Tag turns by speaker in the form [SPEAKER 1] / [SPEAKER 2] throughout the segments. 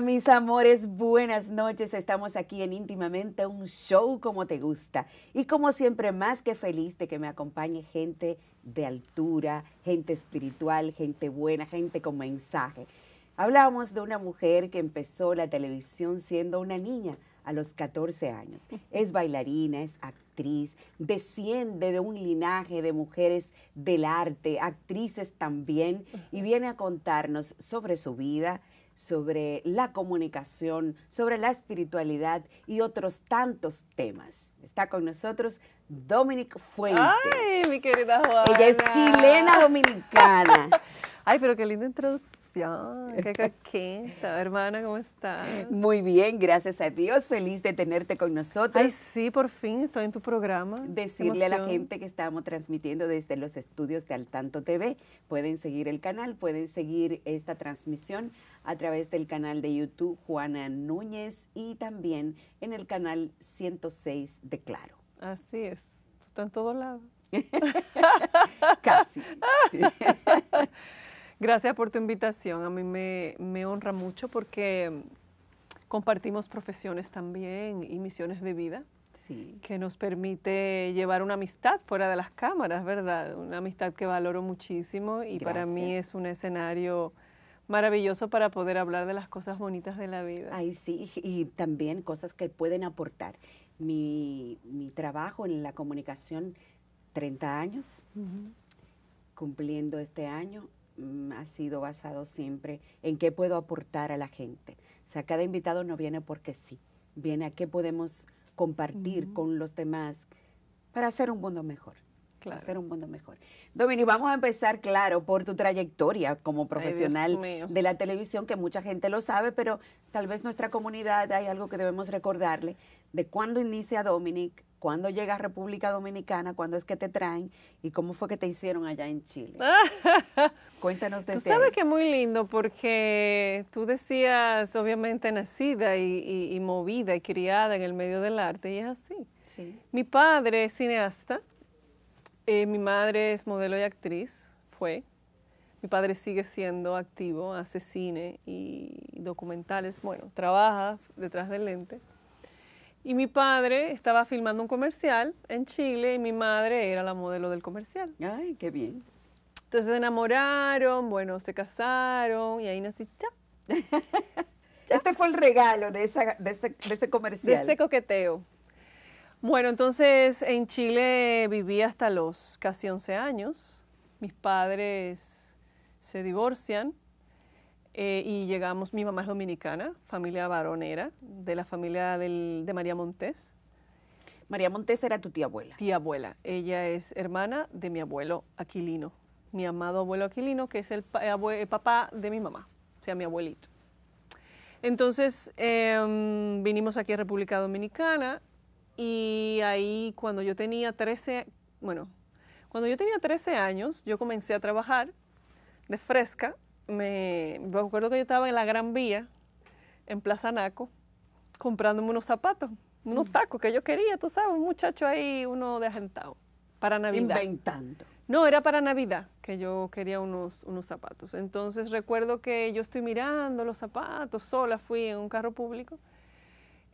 [SPEAKER 1] mis amores, buenas noches. Estamos aquí en Íntimamente, un show como te gusta. Y como siempre, más que feliz de que me acompañe gente de altura, gente espiritual, gente buena, gente con mensaje. Hablábamos de una mujer que empezó la televisión siendo una niña a los 14 años. Es bailarina, es actriz, desciende de un linaje de mujeres del arte, actrices también, y viene a contarnos sobre su vida, sobre la comunicación, sobre la espiritualidad y otros tantos temas. Está con nosotros Dominic Fuentes. Ay,
[SPEAKER 2] mi querida Juana. Ella es chilena dominicana. Ay, pero qué linda introducción. Qué coqueta, hermana, ¿cómo estás? Muy bien, gracias a Dios. Feliz de tenerte
[SPEAKER 1] con nosotros. Ay, sí, por fin estoy en tu programa. Decirle a la gente que estamos transmitiendo desde los estudios de Altanto TV. Pueden seguir el canal, pueden seguir esta transmisión a través del canal de YouTube Juana Núñez y también en el canal
[SPEAKER 2] 106 de Claro. Así es, está en todos lados. Casi. Gracias por tu invitación. A mí me, honra mucho porque compartimos profesiones también y misiones de vida. Sí. Que nos permite llevar una amistad fuera de las cámaras, ¿verdad? Una amistad que valoro muchísimo y para mí es un escenario maravilloso para poder hablar de las cosas bonitas de la vida. Ay, sí, y también cosas que pueden aportar.
[SPEAKER 1] Mi, trabajo en la comunicación, 30 años, cumpliendo este año, mm, ha sido basado siempre en qué puedo aportar a la gente. O sea, cada invitado no viene porque sí, viene a qué podemos compartir con los demás para hacer un mundo mejor hacer un mundo mejor. Dominique, vamos a empezar, claro, por tu trayectoria como profesional de la televisión, que mucha gente lo sabe, pero tal vez nuestra comunidad hay algo que debemos recordarle de cuándo inicia Dominic, cuándo llega a República Dominicana, cuándo es que te traen y cómo fue que te hicieron allá en Chile. Cuéntanos de Tú este sabes
[SPEAKER 2] que muy lindo porque tú decías, obviamente, nacida y, movida y criada en el medio del arte, y es así. Sí. Mi padre es cineasta, eh, mi madre es modelo y actriz, fue. Mi padre sigue siendo activo, hace cine y documentales, bueno, trabaja detrás del lente. Y mi padre estaba filmando un comercial en Chile y mi madre era la modelo del comercial. Ay, qué bien. Entonces se enamoraron, bueno, se casaron y ahí nací. Este fue el regalo de, de, ese, de ese comercial. De ese coqueteo. Bueno, entonces en Chile viví hasta los casi 11 años. Mis padres se divorcian eh, y llegamos, mi mamá es dominicana, familia varonera, de la familia de María Montés. María Montés era tu tía abuela. Tía abuela. Ella es hermana de mi abuelo Aquilino, mi amado abuelo Aquilino, que es el, eh, papá de mi mamá, o sea, mi abuelito. Entonces, em, vinimos aquí a República Dominicana y ahí cuando yo tenía 13, bueno, cuando yo tenía 13 años, yo comencé a trabajar de fresca. Me, me acuerdo que yo estaba en la Gran Vía, en Plaza Naco, comprándome unos zapatos, unos mm. tacos que yo quería, tú sabes, un muchacho ahí, uno de agentado, para Navidad.
[SPEAKER 1] Inventando.
[SPEAKER 2] No, era para Navidad que yo quería unos, unos zapatos. Entonces recuerdo que yo estoy mirando los zapatos, sola fui en un carro público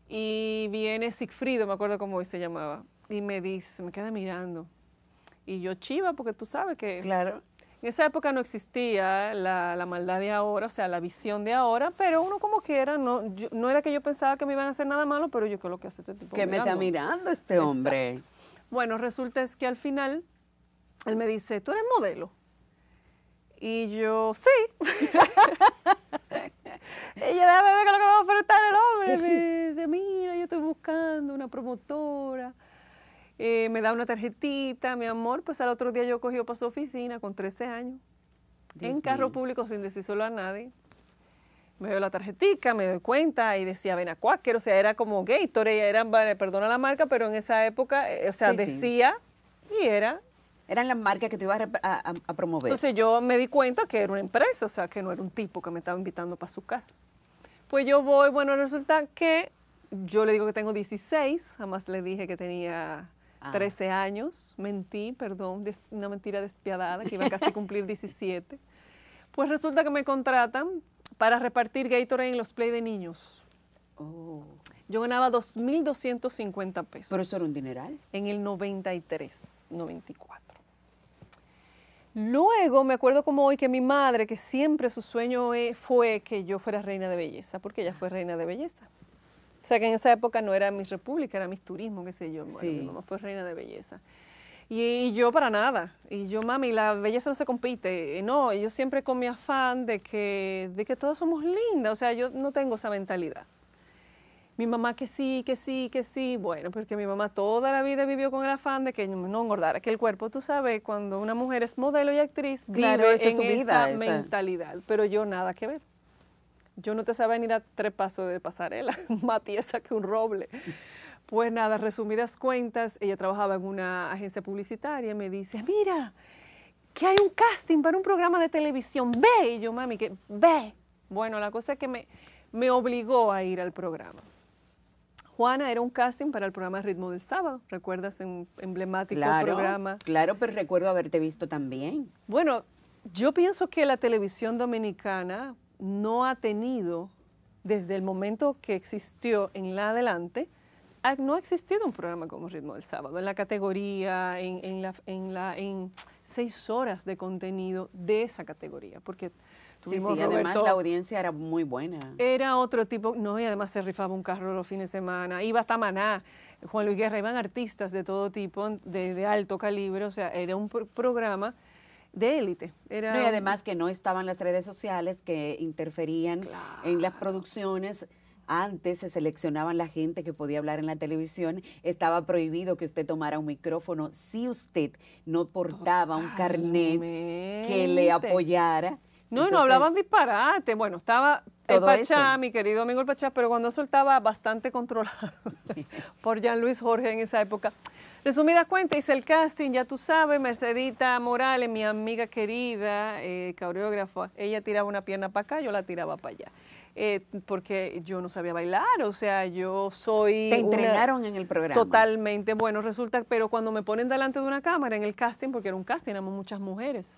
[SPEAKER 2] y viene Sigfrido, me acuerdo cómo se llamaba, y me dice, me queda mirando. Y yo chiva, porque tú sabes que... Claro. En esa época no existía la, maldad de ahora, o sea, la visión de ahora, pero uno como quiera, no, no era que yo pensaba que me iban a hacer nada malo, pero yo creo que hace este tipo. Que me está mirando este hombre. Bueno, resulta es que al final él me dice, ¿tú eres modelo? Y yo, sí. Ella, déjame ver que lo que va a ofertar el hombre. Me dice, mira, yo estoy buscando una promotora. Eh, me da una tarjetita, mi amor. Pues al otro día yo cogí para su oficina con 13 años. en carro público sin decir solo a nadie. Me veo la tarjetita, me doy cuenta y decía Benacuáquer, o sea, era como ella era, perdona la marca, pero en esa época, eh, o sea, decía y era eran las marcas que te ibas a, promover. Entonces yo me di cuenta que era una empresa, o sea, que no era un tipo que me estaba invitando para su casa. Pues yo voy, bueno, resulta que yo le digo que tengo 16, jamás le dije que tenía 13 ah. años, mentí, perdón, una mentira despiadada, que iba a casi cumplir 17. Pues resulta que me contratan para repartir Gatorade en los play de niños. Oh. Yo ganaba 2.250 pesos. Pero eso era un dineral. En el 93, 94. Luego me acuerdo como hoy que mi madre, que siempre su sueño eh, fue que yo fuera reina de belleza, porque ella fue reina de belleza. O sea que en esa época no era mi república, era mi turismo, qué sé yo. Bueno, Mi mamá fue reina de belleza. Y, yo para nada. Y yo, mami, la belleza no se compite. Eh, no, yo siempre con mi afán de que, de que todos somos lindas. O sea, yo no tengo esa mentalidad mi mamá que sí, que sí, que sí, bueno, porque mi mamá toda la vida vivió con el afán de que no engordara, que el cuerpo, tú sabes, cuando una mujer es modelo y actriz, vive en esa, mentalidad, pero yo nada que ver. Yo no te sabía ni a tres pasos de pasarela, más tiesa que un roble. Pues nada, resumidas cuentas, ella trabajaba en una agencia publicitaria me dice, mira, que hay un casting para un programa de televisión, ve. Y yo, mami, que ve. Bueno, la cosa es que me, me obligó a ir al programa Juana era un casting para el programa Ritmo del Sábado, ¿recuerdas? Un emblemático programa.
[SPEAKER 1] Claro, pero recuerdo haberte
[SPEAKER 2] visto también. Bueno, yo pienso que la televisión dominicana no ha tenido, desde el momento que existió en la adelante, no ha existido un programa como Ritmo del Sábado, en la categoría, en, la, en, la, en seis horas de contenido de esa categoría, porque sí, sí, además la audiencia
[SPEAKER 1] era muy buena.
[SPEAKER 2] Era otro tipo, no, y además se rifaba un carro los fines de semana, iba hasta Maná, Juan Luis Guerra, iban artistas de todo tipo, de, alto calibre, o sea, era un programa de élite. Era no, y además que no
[SPEAKER 1] estaban las redes sociales que interferían en las producciones. Antes se seleccionaban la gente que podía hablar en la televisión, estaba prohibido que usted tomara un micrófono si usted no portaba un carnet
[SPEAKER 2] que le apoyara no, no hablaban disparate. Bueno, estaba el Pachá, mi querido amigo el Pachá, pero cuando soltaba bastante controlado por Jean Luis Jorge en esa época. Resumida cuenta, hice el casting, ya tú sabes, Mercedita Morales, mi amiga querida, eh, coreógrafa, ella tiraba una pierna para acá, yo la tiraba para allá. Eh, porque yo no sabía bailar, o sea, yo soy... Te entrenaron en el programa. Totalmente, bueno, resulta, pero cuando me ponen delante de una cámara en el casting, porque era un casting, éramos muchas mujeres,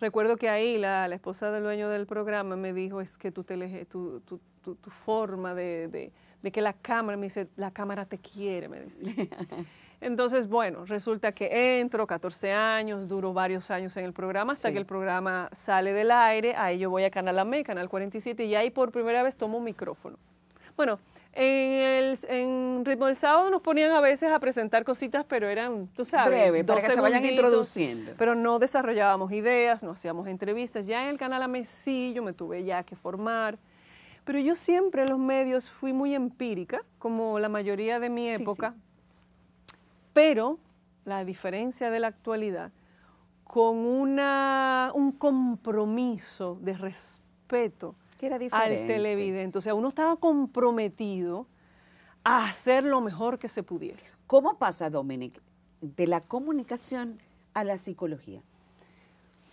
[SPEAKER 2] Recuerdo que ahí la, esposa del dueño del programa me dijo, es que tu, tu, forma de, que la cámara, me dice, la cámara te quiere, me decía. Entonces, bueno, resulta que entro, 14 años, duro varios años en el programa, hasta que el programa sale del aire, ahí yo voy a Canal AME, Canal 47, y ahí por primera vez tomo un micrófono. Bueno, en, Ritmo del Sábado nos ponían a veces a presentar cositas, pero eran, tú sabes, breve, para que se vayan introduciendo. Pero no desarrollábamos ideas, no hacíamos entrevistas. Ya en el canal a sí, yo me tuve ya que formar. Pero yo siempre en los medios fui muy empírica, como la mayoría de mi época. Pero la diferencia de la actualidad con un compromiso de respeto que era al televidente. O sea, uno estaba comprometido a hacer lo
[SPEAKER 1] mejor que se pudiese. ¿Cómo pasa, Dominic, de la comunicación a la psicología?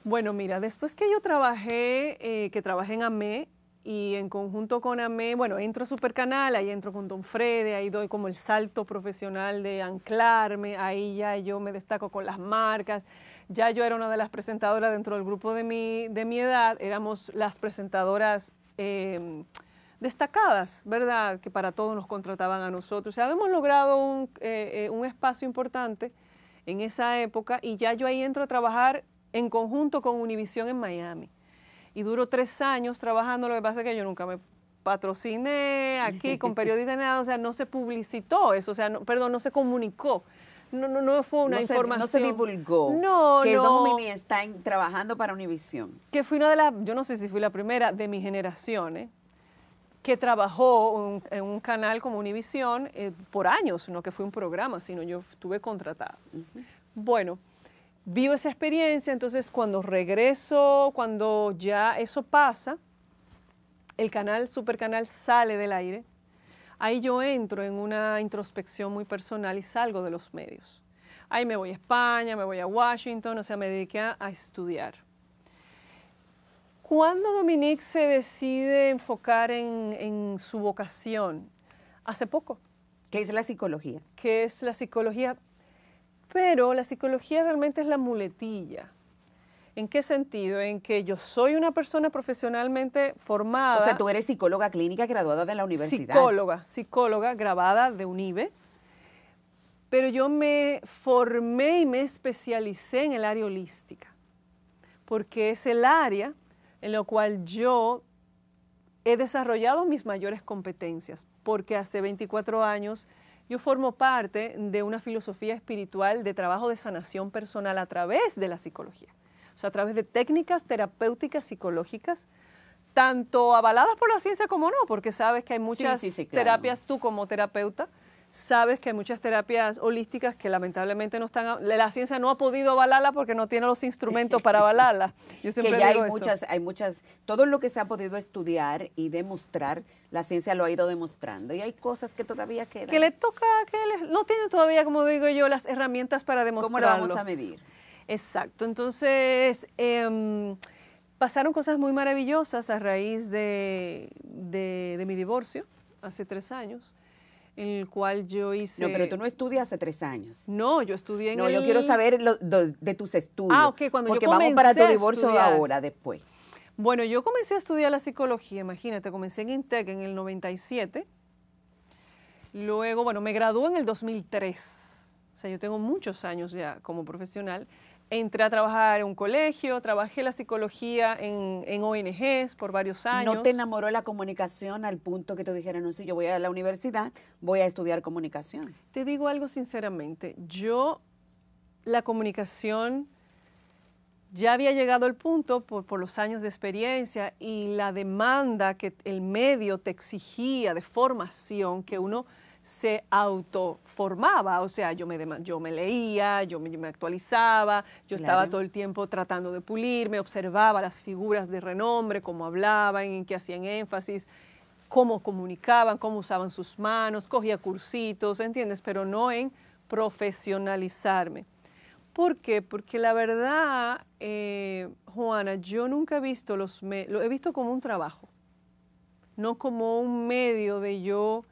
[SPEAKER 2] Bueno, mira, después que yo trabajé, eh, que trabajé en AME y en conjunto con AME, bueno, entro a Supercanal, ahí entro con Don Frede, ahí doy como el salto profesional de anclarme, ahí ya yo me destaco con las marcas, ya yo era una de las presentadoras dentro del grupo de mi, de mi edad, éramos las presentadoras em, destacadas, ¿verdad? Que para todos nos contrataban a nosotros. O sea, habíamos logrado un, eh, eh, un espacio importante en esa época y ya yo ahí entro a trabajar en conjunto con Univision en Miami. Y duró tres años trabajando, lo que pasa es que yo nunca me patrociné aquí con periodistas nada, o sea, no se publicitó eso, o sea, perdón, no se comunicó no, no, no fue una información. no se divulgó no, que no. Domini está trabajando para Univision. Que fui una de las, yo no sé si fui la primera de mi generación, que trabajó en un canal como Univision eh, por años, no que fue un programa, sino yo estuve contratada. Bueno, vivo esa experiencia, entonces cuando regreso, cuando ya eso pasa, el canal, Super Canal sale del aire Ahí yo entro en una introspección muy personal y salgo de los medios. Ahí me voy a España, me voy a Washington, o sea, me dediqué a, estudiar. ¿Cuándo Dominique se decide enfocar en, en su vocación? Hace poco. ¿Qué es la psicología? ¿Qué es la psicología? Pero la psicología realmente es la muletilla ¿En qué sentido? En que yo soy una persona profesionalmente formada. O sea, tú eres psicóloga clínica graduada de la universidad. Psicóloga, psicóloga grabada de UNIBE. Pero yo me formé y me especialicé en el área holística, porque es el área en la cual yo he desarrollado mis mayores competencias, porque hace 24 años yo formo parte de una filosofía espiritual de trabajo de sanación personal a través de la psicología o sea, a través de técnicas terapéuticas psicológicas, tanto avaladas por la ciencia como no, porque sabes que hay muchas terapias, tú como terapeuta, sabes que hay muchas terapias holísticas que lamentablemente no están, la ciencia no ha podido avalarla porque no tiene los instrumentos para avalarla. Yo siempre que ya hay muchas, hay muchas, todo lo que se ha podido
[SPEAKER 1] estudiar y demostrar, la ciencia lo ha ido demostrando y hay cosas que todavía quedan. Que
[SPEAKER 2] le toca, que no tiene todavía, como digo yo, las herramientas para demostrarlo. ¿Cómo lo vamos a medir? Exacto, entonces em, pasaron cosas muy maravillosas a raíz de, mi divorcio hace tres años en el cual yo hice... No, pero tú no
[SPEAKER 1] estudias hace tres años.
[SPEAKER 2] No, yo estudié en No, yo quiero saber
[SPEAKER 1] de, tus estudios. Ah, ok, cuando porque yo comencé vamos para tu divorcio ahora, después.
[SPEAKER 2] Bueno, yo comencé a estudiar la psicología, imagínate, comencé en Intec en el 97. Luego, bueno, me gradué en el 2003. O sea, yo tengo muchos años ya como profesional entré a trabajar en un colegio, trabajé la psicología en, ONGs por varios años. ¿No te enamoró la comunicación
[SPEAKER 1] al punto que te dijeran, no sé, yo voy a la universidad, voy a estudiar comunicación?
[SPEAKER 2] Te digo algo sinceramente, yo la comunicación ya había llegado al punto por los años de experiencia y la demanda que el medio te exigía de formación que uno se auto formaba, o sea, yo me, yo me leía, yo me, actualizaba, yo estaba todo el tiempo tratando de pulirme, observaba las figuras de renombre, cómo hablaban, en qué hacían énfasis, cómo comunicaban, cómo usaban sus manos, cogía cursitos, ¿entiendes? Pero no en profesionalizarme. ¿Por qué? Porque la verdad, eh, Juana, yo nunca he visto los medios, lo he visto como un trabajo, no como un medio de yo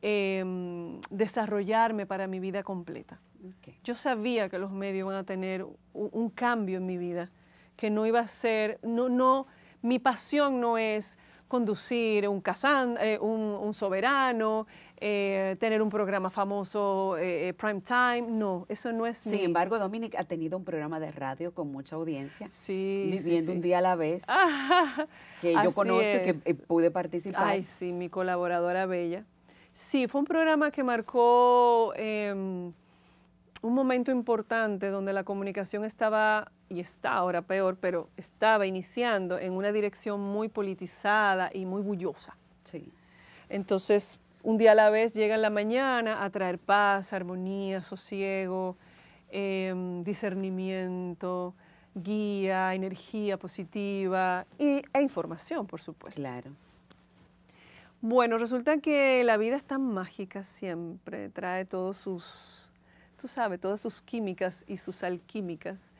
[SPEAKER 2] Em, desarrollarme para mi vida completa. Yo sabía que los medios iban a tener un, cambio en mi vida, que no iba a ser, no, no, mi pasión no es conducir un, casan, eh, un, soberano, eh, tener un programa famoso, eh, prime time, no, eso no es... Sin embargo,
[SPEAKER 1] Dominic ha tenido un programa de radio con mucha audiencia, sí, viviendo un día a la vez, que yo conozco y que
[SPEAKER 2] pude participar. Ay, sí, mi colaboradora bella. Sí, fue un programa que marcó em, un momento importante donde la comunicación estaba, y está ahora peor, pero estaba iniciando en una dirección muy politizada y muy bullosa. Sí. Entonces, un día a la vez llega la mañana a traer paz, armonía, sosiego, em, discernimiento, guía, energía positiva e información, por supuesto. Claro. Bueno, resulta que la vida es tan mágica siempre, trae todos sus, tú sabes, todas sus químicas y sus alquímicas,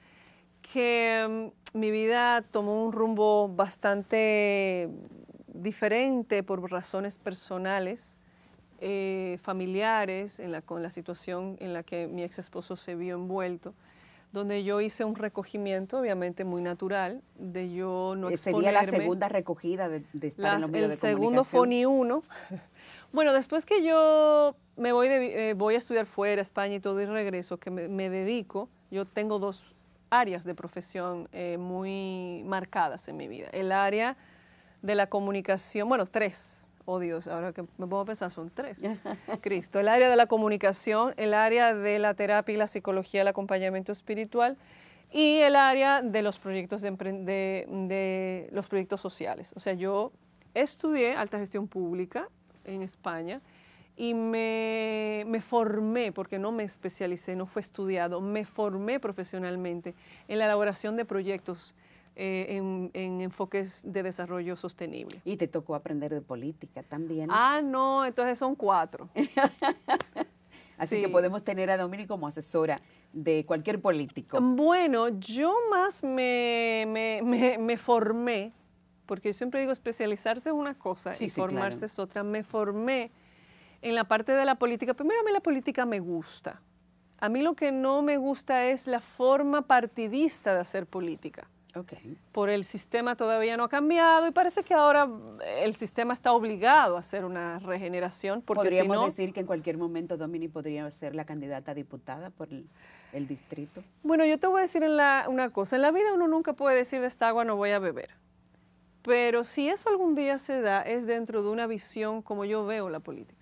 [SPEAKER 2] que mm, mi vida tomó un rumbo bastante diferente por razones personales, eh, familiares, con la situación en la que mi ex esposo se vio envuelto donde yo hice un recogimiento, obviamente muy natural, de yo no eh, Sería la segunda recogida de, estar en los medios el segundo fue ni uno Bueno, después que yo me voy, eh, voy a estudiar fuera, España y todo, y regreso, que me, dedico, yo tengo dos áreas de profesión eh, muy marcadas en mi vida. El área de la comunicación, bueno, tres, oh Dios, ahora que me pongo a pensar, son tres. Cristo, el área de la comunicación, el área de la terapia y la psicología, el acompañamiento espiritual y el área de los proyectos, los proyectos sociales. O sea, yo estudié alta gestión pública en España y me, me, formé, porque no me especialicé, no fue estudiado, me formé profesionalmente en la elaboración de proyectos eh, en, enfoques de desarrollo sostenible.
[SPEAKER 1] Y te tocó aprender de política también.
[SPEAKER 2] Ah, no, entonces son cuatro.
[SPEAKER 1] Así que podemos
[SPEAKER 2] tener a Domini como asesora de cualquier político. Bueno, yo más me, formé, porque yo siempre digo especializarse es una cosa y formarse es otra. Me formé en la parte de la política. Primero a mí la política me gusta. A mí lo que no me gusta es la forma partidista de hacer política. Por el sistema todavía no ha cambiado y parece que ahora eh, el sistema está obligado a hacer una regeneración. Porque Podríamos decir que en
[SPEAKER 1] cualquier momento Domini podría ser la candidata a diputada por el, distrito.
[SPEAKER 2] Bueno, yo te voy a decir una cosa. En la vida uno nunca puede decir de esta agua no voy a beber. Pero si eso algún día se da, es dentro de una visión como yo veo la política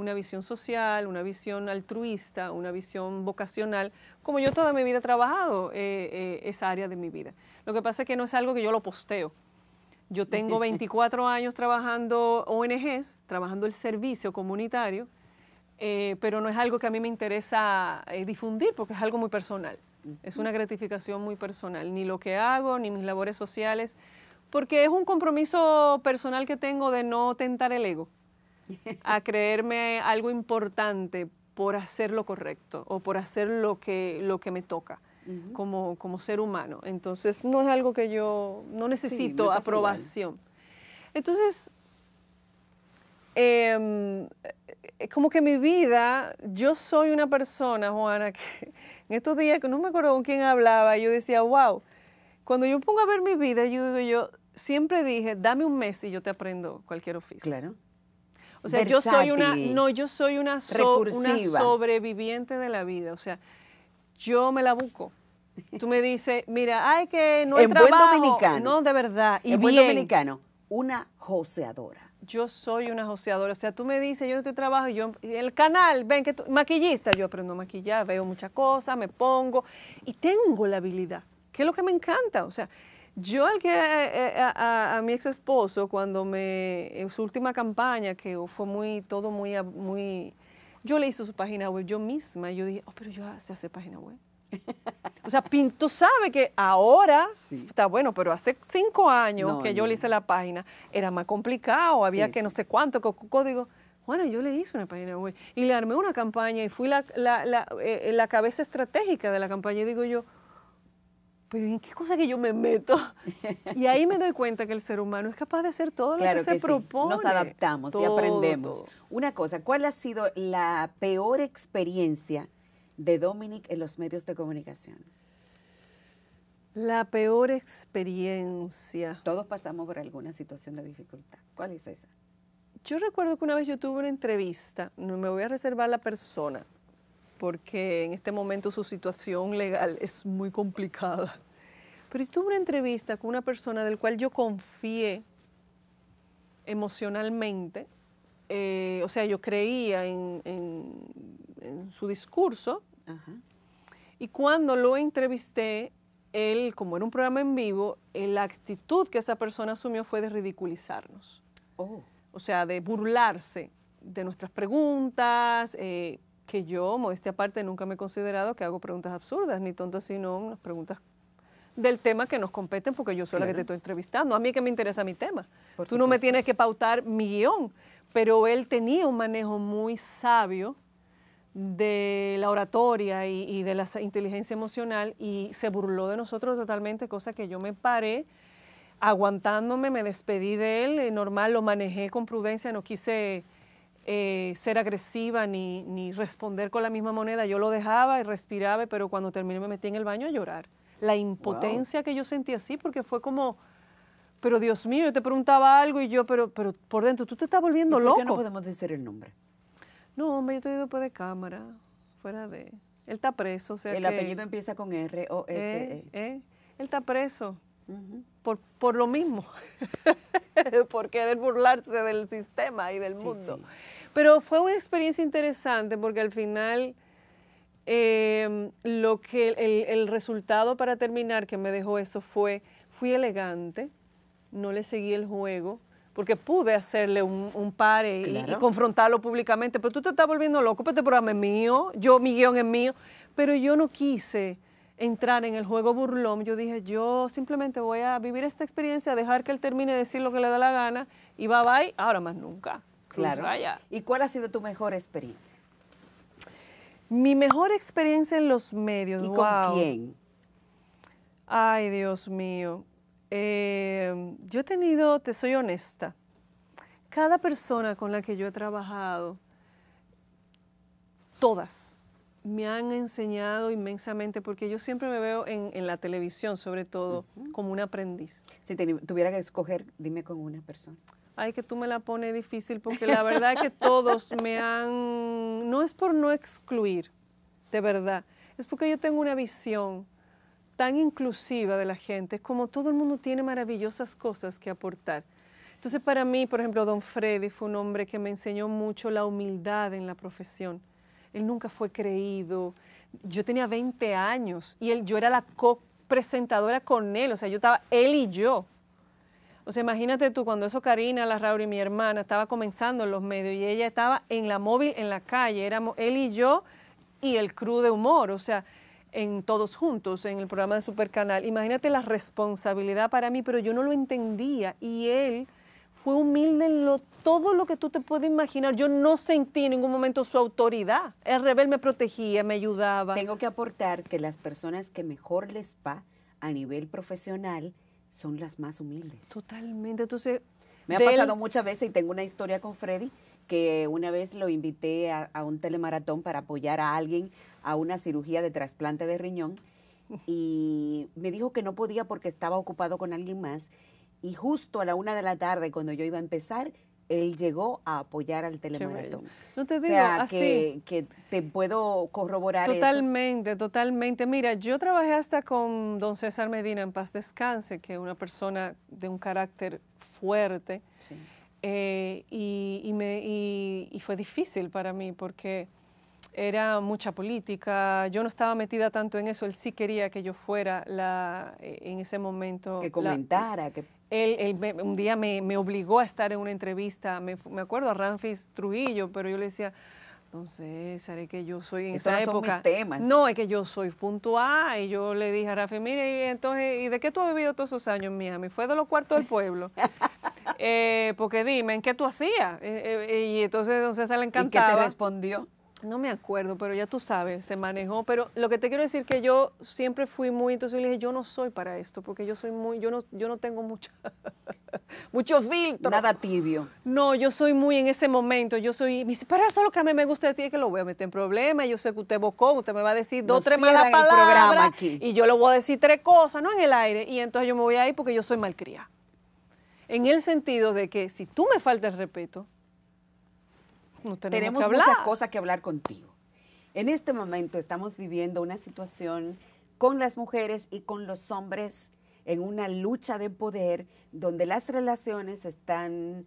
[SPEAKER 2] una visión social, una visión altruista, una visión vocacional, como yo toda mi vida he trabajado eh, eh, esa área de mi vida. Lo que pasa es que no es algo que yo lo posteo. Yo tengo 24 años trabajando ONGs, trabajando el servicio comunitario, eh, pero no es algo que a mí me interesa difundir porque es algo muy personal. Es una gratificación muy personal, ni lo que hago, ni mis labores sociales, porque es un compromiso personal que tengo de no tentar el ego a creerme algo importante por hacer lo correcto o por hacer lo que, lo que me toca. como, como ser humano. Entonces, no es algo que yo, no necesito aprobación. Entonces, em, eh, como que mi vida, yo soy una persona, Juana, que en estos días, que no me acuerdo con quién hablaba, yo decía, wow, cuando yo pongo a ver mi vida, yo digo, yo siempre dije, dame un mes y yo te aprendo cualquier oficio. Claro.
[SPEAKER 1] O sea, yo soy una, no,
[SPEAKER 2] yo soy una, sobreviviente de la vida. O sea, yo me la busco. Tú me dices, mira, ay, que no hay en Buen dominicano, no, de verdad. Y en buen dominicano, una
[SPEAKER 1] joseadora.
[SPEAKER 2] Yo soy una joseadora. O sea, tú me dices, yo estoy estoy trabajo, yo, el canal, ven que tú, maquillista, yo aprendo a maquillar, veo muchas cosas, me pongo y tengo la habilidad, que es lo que me encanta. O sea, yo al que eh, eh, a, a, mi ex esposo cuando me en su última campaña que fue muy todo muy muy yo le hice su página web yo misma y yo dije oh pero yo se hace página web o sea Pinto sabe que ahora está bueno pero hace cinco años que yo le hice la página era más complicado había que no sé cuánto código bueno, yo le hice una página web y le armé una campaña y fui la, la, la, eh, la cabeza estratégica de la campaña. Y digo yo, pero ¿en qué cosa que yo me meto? Y ahí me doy cuenta que el ser humano es capaz de hacer todo lo que, se propone. Nos adaptamos y aprendemos.
[SPEAKER 1] Una cosa, ¿cuál ha sido la peor experiencia de Dominic en los medios de comunicación? La peor experiencia. Todos pasamos por alguna situación de dificultad. ¿Cuál es esa?
[SPEAKER 2] Yo recuerdo que una vez yo tuve una entrevista, me voy a reservar la persona, porque en este momento su situación legal es muy complicada. Pero yo tuve una entrevista con una persona del cual yo confié emocionalmente, eh, o sea, yo creía en, su discurso, y cuando lo entrevisté, él, como era un programa en vivo, eh, la actitud que esa persona asumió fue de ridiculizarnos. Oh. O sea, de burlarse de nuestras preguntas, eh, que yo, modestia aparte, nunca me he considerado que hago preguntas absurdas, ni tontas, sino las preguntas del tema que nos competen, porque yo soy la que te estoy entrevistando. A mí que me interesa mi tema. Tú no me tienes que pautar mi guión, pero él tenía un manejo muy sabio de la oratoria y, y, de la inteligencia emocional y se burló de nosotros totalmente, cosa que yo me paré aguantándome, me despedí de él, eh, normal, lo manejé con prudencia, no quise eh, ser agresiva ni, ni, responder con la misma moneda. Yo lo dejaba y respiraba, pero cuando terminé me metí en el baño a llorar. La impotencia que yo sentí así, porque fue como, pero Dios mío, yo te preguntaba algo y yo, pero, pero por dentro, tú te estás volviendo por qué loco. no podemos
[SPEAKER 1] decir el nombre?
[SPEAKER 2] No, hombre, yo estoy después de cámara, fuera de... Él está preso, o sea El apellido empieza con R-O-S-E. Eh, eh, él está preso por, por, lo mismo, por querer burlarse del sistema y del mundo. Pero fue una experiencia interesante porque al final em, lo que el, resultado para terminar que me dejó eso fue, fui elegante, no le seguí el juego, porque pude hacerle un, un pare y, confrontarlo públicamente, pero tú te estás volviendo loco, pero este programa es mío, yo, mi guión es mío, pero yo no quise entrar en el juego burlón, yo dije, yo simplemente voy a vivir esta experiencia, dejar que él termine de decir lo que le da la gana y bye bye, ahora más nunca. Claro. ¿Y cuál ha sido tu mejor experiencia? Mi mejor experiencia en los medios. ¿Y con quién? Ay, Dios mío. Eh, yo he tenido, te soy honesta, cada persona con la que yo he trabajado, todas me han enseñado inmensamente porque yo siempre me veo en, la televisión, sobre todo, como un aprendiz.
[SPEAKER 1] Si tuviera que escoger, dime con una persona.
[SPEAKER 2] Ay, que tú me la pones difícil porque la verdad es que todos me han... No es por no excluir, de verdad. Es porque yo tengo una visión tan inclusiva de la gente. como todo el mundo tiene maravillosas cosas que aportar. Entonces, para mí, por ejemplo, don Freddy fue un hombre que me enseñó mucho la humildad en la profesión él nunca fue creído. Yo tenía 20 años y él, yo era la copresentadora con él, o sea, yo estaba él y yo. O sea, imagínate tú cuando eso Karina, la y mi hermana, estaba comenzando en los medios y ella estaba en la móvil, en la calle, éramos él y yo y el crew de humor, o sea, en todos juntos en el programa de Supercanal. Imagínate la responsabilidad para mí, pero yo no lo entendía y él fue humilde en lo, todo lo que tú te puedes imaginar. Yo no sentí en ningún momento su autoridad.
[SPEAKER 1] El rebel me protegía, me ayudaba. Tengo que aportar que las personas que mejor les va a nivel profesional son las más humildes. Totalmente. Entonces, me ha pasado muchas veces y tengo una historia con Freddy que una vez lo invité a, un telemaratón para apoyar a alguien a una cirugía de trasplante de riñón y me dijo que no podía porque estaba ocupado con alguien más y justo a la una de la tarde, cuando yo iba a empezar, él llegó a apoyar al telemaratón.
[SPEAKER 2] o sea, que,
[SPEAKER 1] te puedo corroborar Totalmente,
[SPEAKER 2] eso. totalmente. Mira, yo trabajé hasta con don César Medina en Paz Descanse, que es una persona de un carácter fuerte. Eh, y, me, y, fue difícil para mí porque era mucha política, yo no estaba metida tanto en eso, él sí quería que yo fuera la, eh, en ese momento. Que comentara, que él, un día me, obligó a estar en una entrevista, me, acuerdo a Ramfis Trujillo, pero yo le decía, no sé, que yo soy en esa no Son mis temas. No, es que yo soy punto A. Y yo le dije a Rafi, mire, y entonces, ¿y de qué tú has vivido todos esos años en Miami? Fue de los cuartos del pueblo. eh, porque dime, ¿en qué tú hacías? Eh, eh, y entonces entonces César le encantaba. ¿Y qué te respondió? No me acuerdo, pero ya tú sabes, se manejó. Pero lo que te quiero decir es que yo siempre fui muy, entonces yo le dije, yo no soy para esto, porque yo soy muy, yo no, yo no tengo muchos, mucho filtro. Nada tibio. No, yo soy muy en ese momento, yo soy, me dice, pero eso es lo que a mí me gusta de ti, es que lo voy a meter en problemas, yo sé que usted bocó, usted me va a decir dos, tres malas palabras, y yo le voy a decir tres cosas, no en el aire, y entonces yo me voy a ir porque yo soy malcriada. En el sentido de que si tú me faltas el respeto, tenemos, que muchas cosas
[SPEAKER 1] que hablar contigo. En este momento estamos viviendo una situación con las mujeres y con los hombres en una lucha de poder donde las relaciones están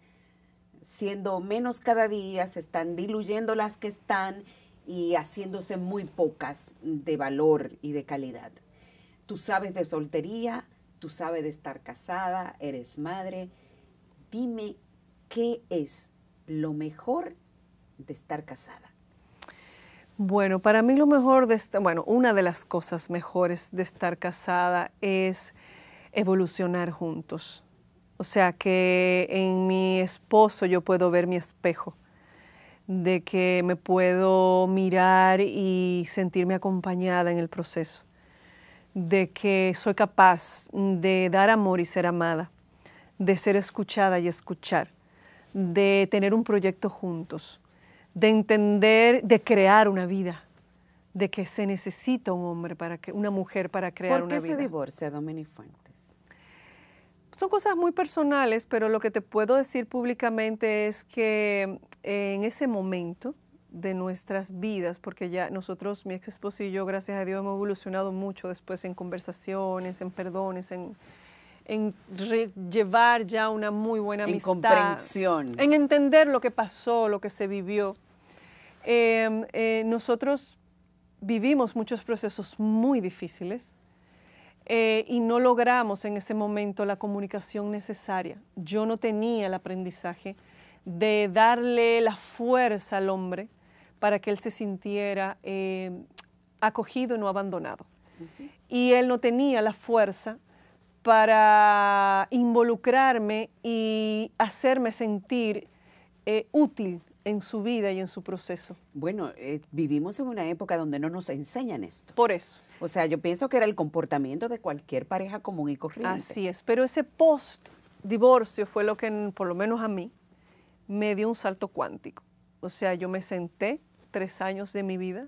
[SPEAKER 1] siendo menos cada día, se están diluyendo las que están y haciéndose muy pocas de valor y de calidad. Tú sabes de soltería, tú sabes de estar casada, eres madre. Dime qué es lo mejor de estar casada?
[SPEAKER 2] Bueno, para mí lo mejor de esta, bueno, una de las cosas mejores de estar casada es evolucionar juntos. O sea, que en mi esposo yo puedo ver mi espejo, de que me puedo mirar y sentirme acompañada en el proceso, de que soy capaz de dar amor y ser amada, de ser escuchada y escuchar, de tener un proyecto juntos de entender, de crear una vida, de que se necesita un hombre para que una mujer para crear una vida. ¿Por qué se
[SPEAKER 1] divorcia Dominique Fuentes?
[SPEAKER 2] Son cosas muy personales, pero lo que te puedo decir públicamente es que eh, en ese momento de nuestras vidas, porque ya nosotros, mi ex esposo y yo, gracias a Dios, hemos evolucionado mucho después en conversaciones, en perdones, en, en llevar ya una muy buena amistad. En comprensión. En entender lo que pasó, lo que se vivió. Em, eh, nosotros vivimos muchos procesos muy difíciles eh, y no logramos en ese momento la comunicación necesaria. Yo no tenía el aprendizaje de darle la fuerza al hombre para que él se sintiera eh, acogido y no abandonado. Y él no tenía la fuerza para involucrarme y hacerme sentir eh, útil en su vida y en su proceso.
[SPEAKER 1] Bueno, eh, vivimos en una época donde no nos enseñan esto. Por eso. O sea, yo pienso que era el comportamiento de cualquier
[SPEAKER 2] pareja común y corriente. Así es, pero ese post divorcio fue lo que, por lo menos a mí, me dio un salto cuántico. O sea, yo me senté tres años de mi vida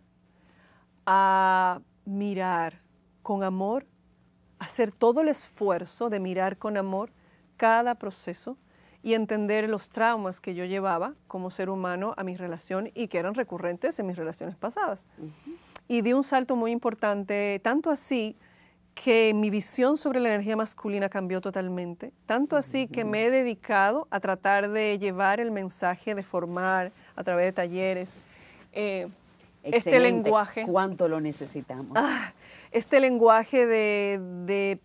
[SPEAKER 2] a mirar con amor hacer todo el esfuerzo de mirar con amor cada proceso y entender los traumas que yo llevaba como ser humano a mi relación y que eran recurrentes en mis relaciones pasadas. Y di un salto muy importante, tanto así que mi visión sobre la energía masculina cambió totalmente, tanto así que me he dedicado a tratar de llevar el mensaje de formar a través de talleres eh, este lenguaje. ¿Cuánto lo necesitamos? Ah, este lenguaje de,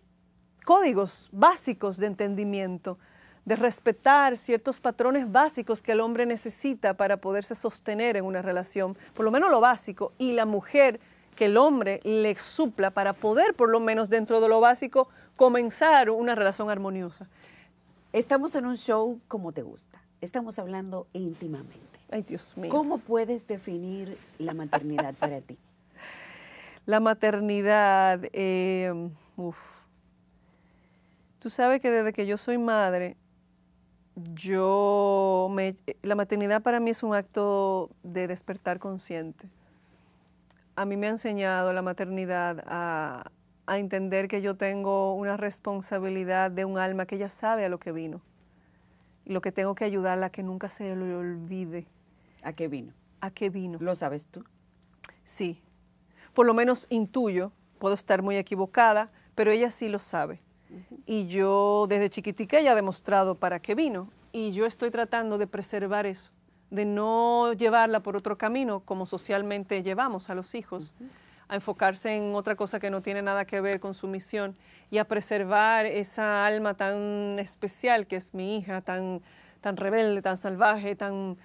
[SPEAKER 2] códigos básicos de entendimiento, de respetar ciertos patrones básicos que el hombre necesita para poderse sostener en una relación, por lo menos lo básico, y la mujer que el hombre le supla para poder, por lo menos dentro de lo básico, comenzar una relación armoniosa.
[SPEAKER 1] Estamos en un show como te gusta, estamos hablando íntimamente. Ay, Dios mío. ¿Cómo puedes definir la maternidad para ti?
[SPEAKER 2] la maternidad. Em, uff Tú sabes que desde que yo soy madre, yo la maternidad para mí es un acto de despertar consciente. A mí me ha enseñado la maternidad a, entender que yo tengo una responsabilidad de un alma que ya sabe a lo que vino. Y lo que tengo que ayudarla a que nunca se le olvide. ¿A qué vino? ¿A qué vino? ¿Lo sabes tú? Sí, por lo menos intuyo, puedo estar muy equivocada, pero ella sí lo sabe. Y yo desde chiquitica ella ha demostrado para qué vino. Y yo estoy tratando de preservar eso, de no llevarla por otro camino como socialmente llevamos a los hijos, a enfocarse en otra cosa que no tiene nada que ver con su misión y a preservar esa alma tan especial que es mi hija, tan, tan rebelde, tan salvaje, tan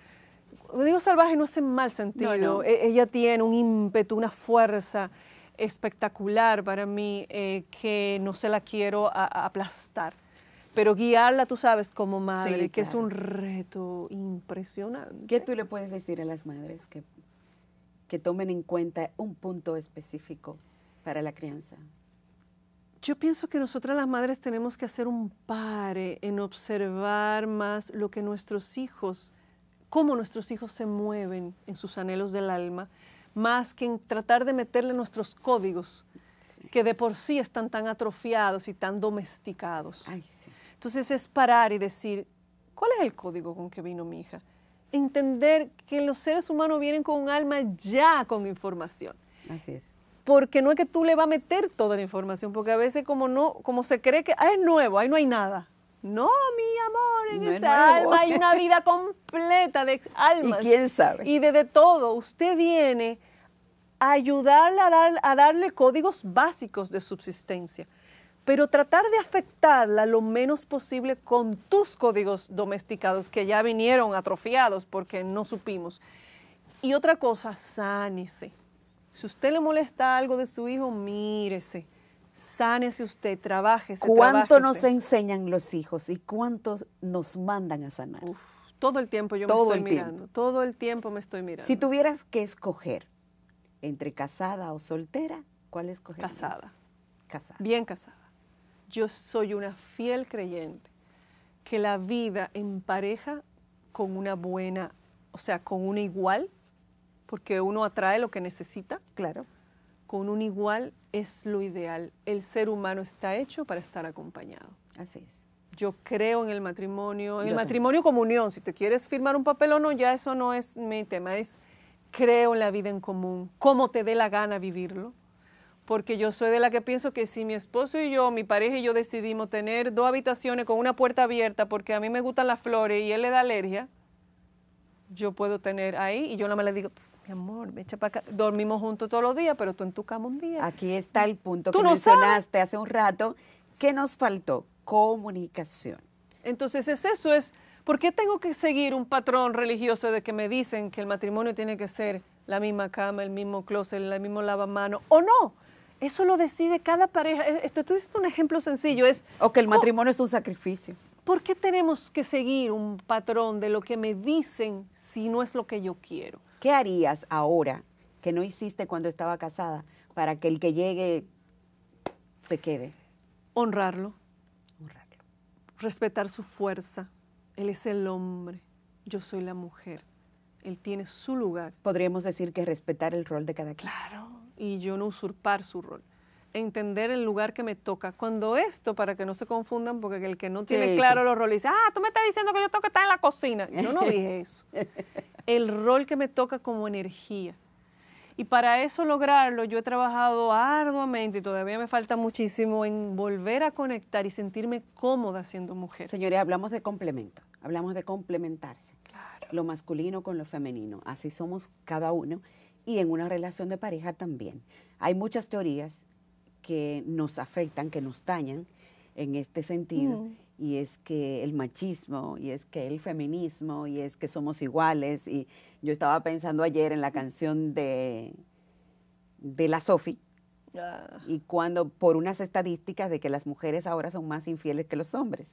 [SPEAKER 2] digo salvaje no hace mal sentido. E, ella tiene un ímpetu, una fuerza espectacular para mí eh, que no se la quiero aplastar. Pero guiarla, tú sabes, como madre, que es un
[SPEAKER 1] reto impresionante. ¿Qué tú le puedes decir a las madres que, que tomen en cuenta un punto específico para la crianza?
[SPEAKER 2] Yo pienso que nosotras las madres tenemos que hacer un pare en observar más lo que nuestros hijos cómo nuestros hijos se mueven en sus anhelos del alma, más que en tratar de meterle nuestros códigos, que de por sí están tan atrofiados y tan domesticados. Entonces es parar y decir, ¿cuál es el código con que vino mi hija? Entender que los seres humanos vienen con un alma ya con información. Así es. Porque no es que tú le vas a meter toda la información, porque a veces como no, como se cree que ah, es nuevo, ahí no hay nada. No, mi amor, en esa alma hay una vida completa de almas. Y quién sabe. Y desde de todo, usted viene a ayudarle a, a darle códigos básicos de subsistencia, pero tratar de afectarla lo menos posible con tus códigos domesticados que ya vinieron atrofiados porque no supimos. Y otra cosa, sánese. Si usted le molesta algo de su hijo, mírese Sánese usted, trabaje. ¿Cuánto nos
[SPEAKER 1] enseñan los hijos y cuántos nos mandan a sanar?
[SPEAKER 2] todo el tiempo yo me estoy mirando. Todo el tiempo me estoy mirando. Si
[SPEAKER 1] tuvieras que escoger entre casada o soltera, ¿cuál escogerías? Casada. Casada.
[SPEAKER 2] Bien casada. Yo soy una fiel creyente que la vida en pareja con una buena, o sea, con una igual, porque uno atrae lo que necesita. Claro. Con un igual es lo ideal. El ser humano está hecho para estar acompañado. Así es. Yo creo en el matrimonio, en el matrimonio como unión. Si te quieres firmar un papel o no, ya eso no es mi tema. Es creo en la vida en común, como te dé la gana vivirlo. Porque yo soy de la que pienso que si mi esposo y yo, mi pareja y yo decidimos tener dos habitaciones con una puerta abierta porque a mí me gustan las flores y él le da alergia, yo puedo tener ahí y yo nada más le digo, mi amor, me echa para acá. Dormimos juntos todos los días, pero tú en tu cama un día. Aquí está el punto que mencionaste
[SPEAKER 1] hace un rato. ¿Qué nos faltó? Comunicación.
[SPEAKER 2] Entonces es eso, es, ¿por qué tengo que seguir un patrón religioso de que me dicen que el matrimonio tiene que ser la misma cama, el mismo closet, el mismo lavamano o no? Eso lo decide cada pareja. Esto, tú dices un ejemplo sencillo, es... O que el matrimonio es un sacrificio. ¿Por qué tenemos que seguir un patrón de lo que me dicen si no es lo que yo quiero?
[SPEAKER 1] ¿Qué harías ahora que no hiciste cuando estaba casada para que el que llegue se quede?
[SPEAKER 2] Honrarlo. Honrarlo. Respetar su fuerza. Él es el hombre, yo soy la mujer. Él tiene su lugar.
[SPEAKER 1] Podríamos decir que respetar el rol
[SPEAKER 2] de cada Claro, y yo no usurpar su rol entender el lugar que me toca. Cuando esto, para que no se confundan, porque el que no tiene claro los roles dice, ah, tú me estás diciendo que yo tengo que estar en la cocina. Yo no dije eso. El rol que me toca como energía. Y para eso lograrlo, yo he trabajado arduamente y todavía me falta muchísimo en volver a conectar y sentirme cómoda siendo mujer. Señores, hablamos de complemento, hablamos de
[SPEAKER 1] complementarse. Lo masculino con lo femenino. Así somos cada uno y en una relación de pareja también. Hay muchas teorías que nos afectan, que nos dañan en este sentido, y es que el machismo, y es que el feminismo, y es que somos iguales. Y yo estaba pensando ayer en la canción de, de la Sofi, ah. y cuando, por unas estadísticas de que las mujeres ahora son más infieles que los hombres.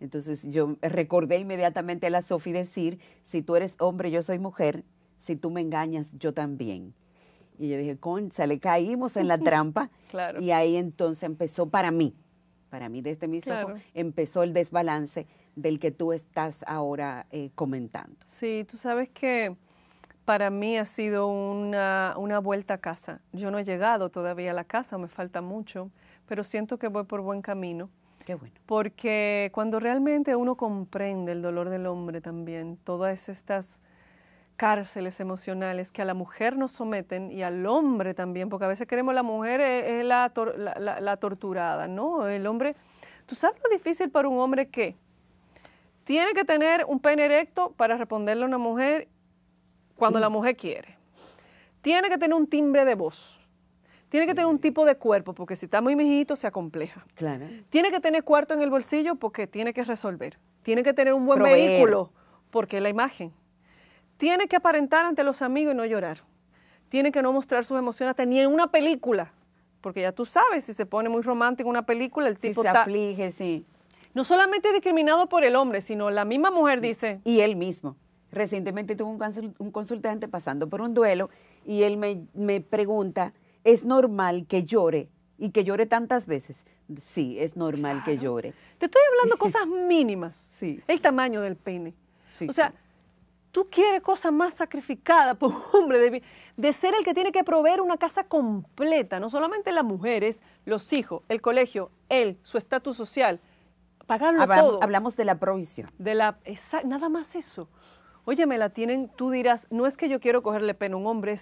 [SPEAKER 1] Entonces yo recordé inmediatamente a la Sofi decir, si tú eres hombre, yo soy mujer, si tú me engañas, yo también. Y yo dije, concha, le caímos en la trampa.
[SPEAKER 2] claro. Y ahí
[SPEAKER 1] entonces empezó para mí, para mí desde mis empezó el desbalance del que tú estás ahora eh, comentando.
[SPEAKER 2] Sí, tú sabes que para mí ha sido una, una, vuelta a casa. Yo no he llegado todavía a la casa, me falta mucho, pero siento que voy por buen camino. Qué bueno. Porque cuando realmente uno comprende el dolor del hombre también, todas estas cárceles emocionales que a la mujer nos someten y al hombre también, porque a veces queremos la mujer eh, es, la, torturada, ¿no? El hombre, ¿tú sabes lo difícil para un hombre que tiene que tener un pene erecto para responderle a una mujer cuando la mujer quiere? Tiene que tener un timbre de voz. Tiene que tener un tipo de cuerpo, porque si está muy mijito se acompleja. Tiene que tener cuarto en el bolsillo porque tiene que resolver. Tiene que tener un buen vehículo, porque la imagen. Tiene que aparentar ante los amigos y no llorar. Tiene que no mostrar sus emociones hasta ni en una película. Porque ya tú sabes, si se pone muy romántico una película, el tipo si se aflige, sí. No solamente discriminado por el hombre, sino la misma mujer
[SPEAKER 1] dice. Y él mismo. Recientemente tuve un, consultante pasando por un duelo y él me, pregunta, ¿es normal que llore y que llore tantas veces. Sí, es normal que llore. Te estoy hablando cosas mínimas. Sí. El tamaño del pene.
[SPEAKER 2] Sí, o sea, Tú quieres cosa más sacrificada, un hombre, de, de, ser el que tiene que proveer una casa completa, no solamente las mujeres, los hijos, el colegio, él, su estatus social, pagarlo hablamos, todo. Hablamos de la provisión. De la, nada más eso. Óyeme, la tienen, tú dirás, no es que yo quiero cogerle pena a un hombre,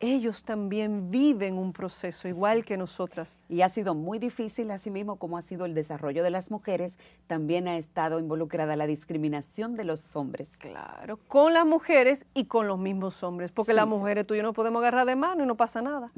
[SPEAKER 2] ellos también viven un proceso igual que nosotras.
[SPEAKER 1] Y ha sido muy difícil, asimismo como ha sido el desarrollo de las mujeres, también ha estado involucrada la discriminación de los hombres. Claro,
[SPEAKER 2] con las mujeres y con los mismos hombres, porque las mujeres tú y yo no podemos agarrar de mano y no pasa nada.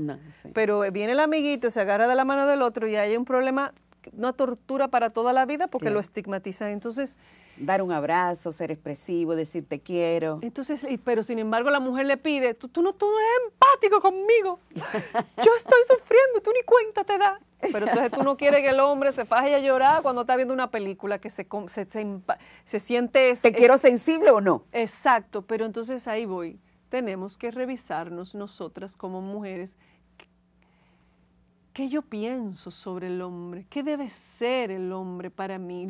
[SPEAKER 2] Pero viene el amiguito, se agarra de la mano del otro y hay un problema, una tortura para toda la vida porque lo estigmatiza, Entonces, dar un abrazo, ser expresivo, decir te quiero. Entonces, pero sin embargo la mujer le pide, tú, no, tú no eres empático conmigo, yo estoy sufriendo, tú ni cuenta te da. Pero entonces tú no quieres que el hombre se faje a llorar cuando está viendo una película, que se, se, se, siente... ¿Te quiero sensible o no? Exacto, pero entonces ahí voy. Tenemos que revisarnos nosotras como mujeres ¿Qué yo pienso sobre el hombre? ¿Qué debe ser el hombre para mí,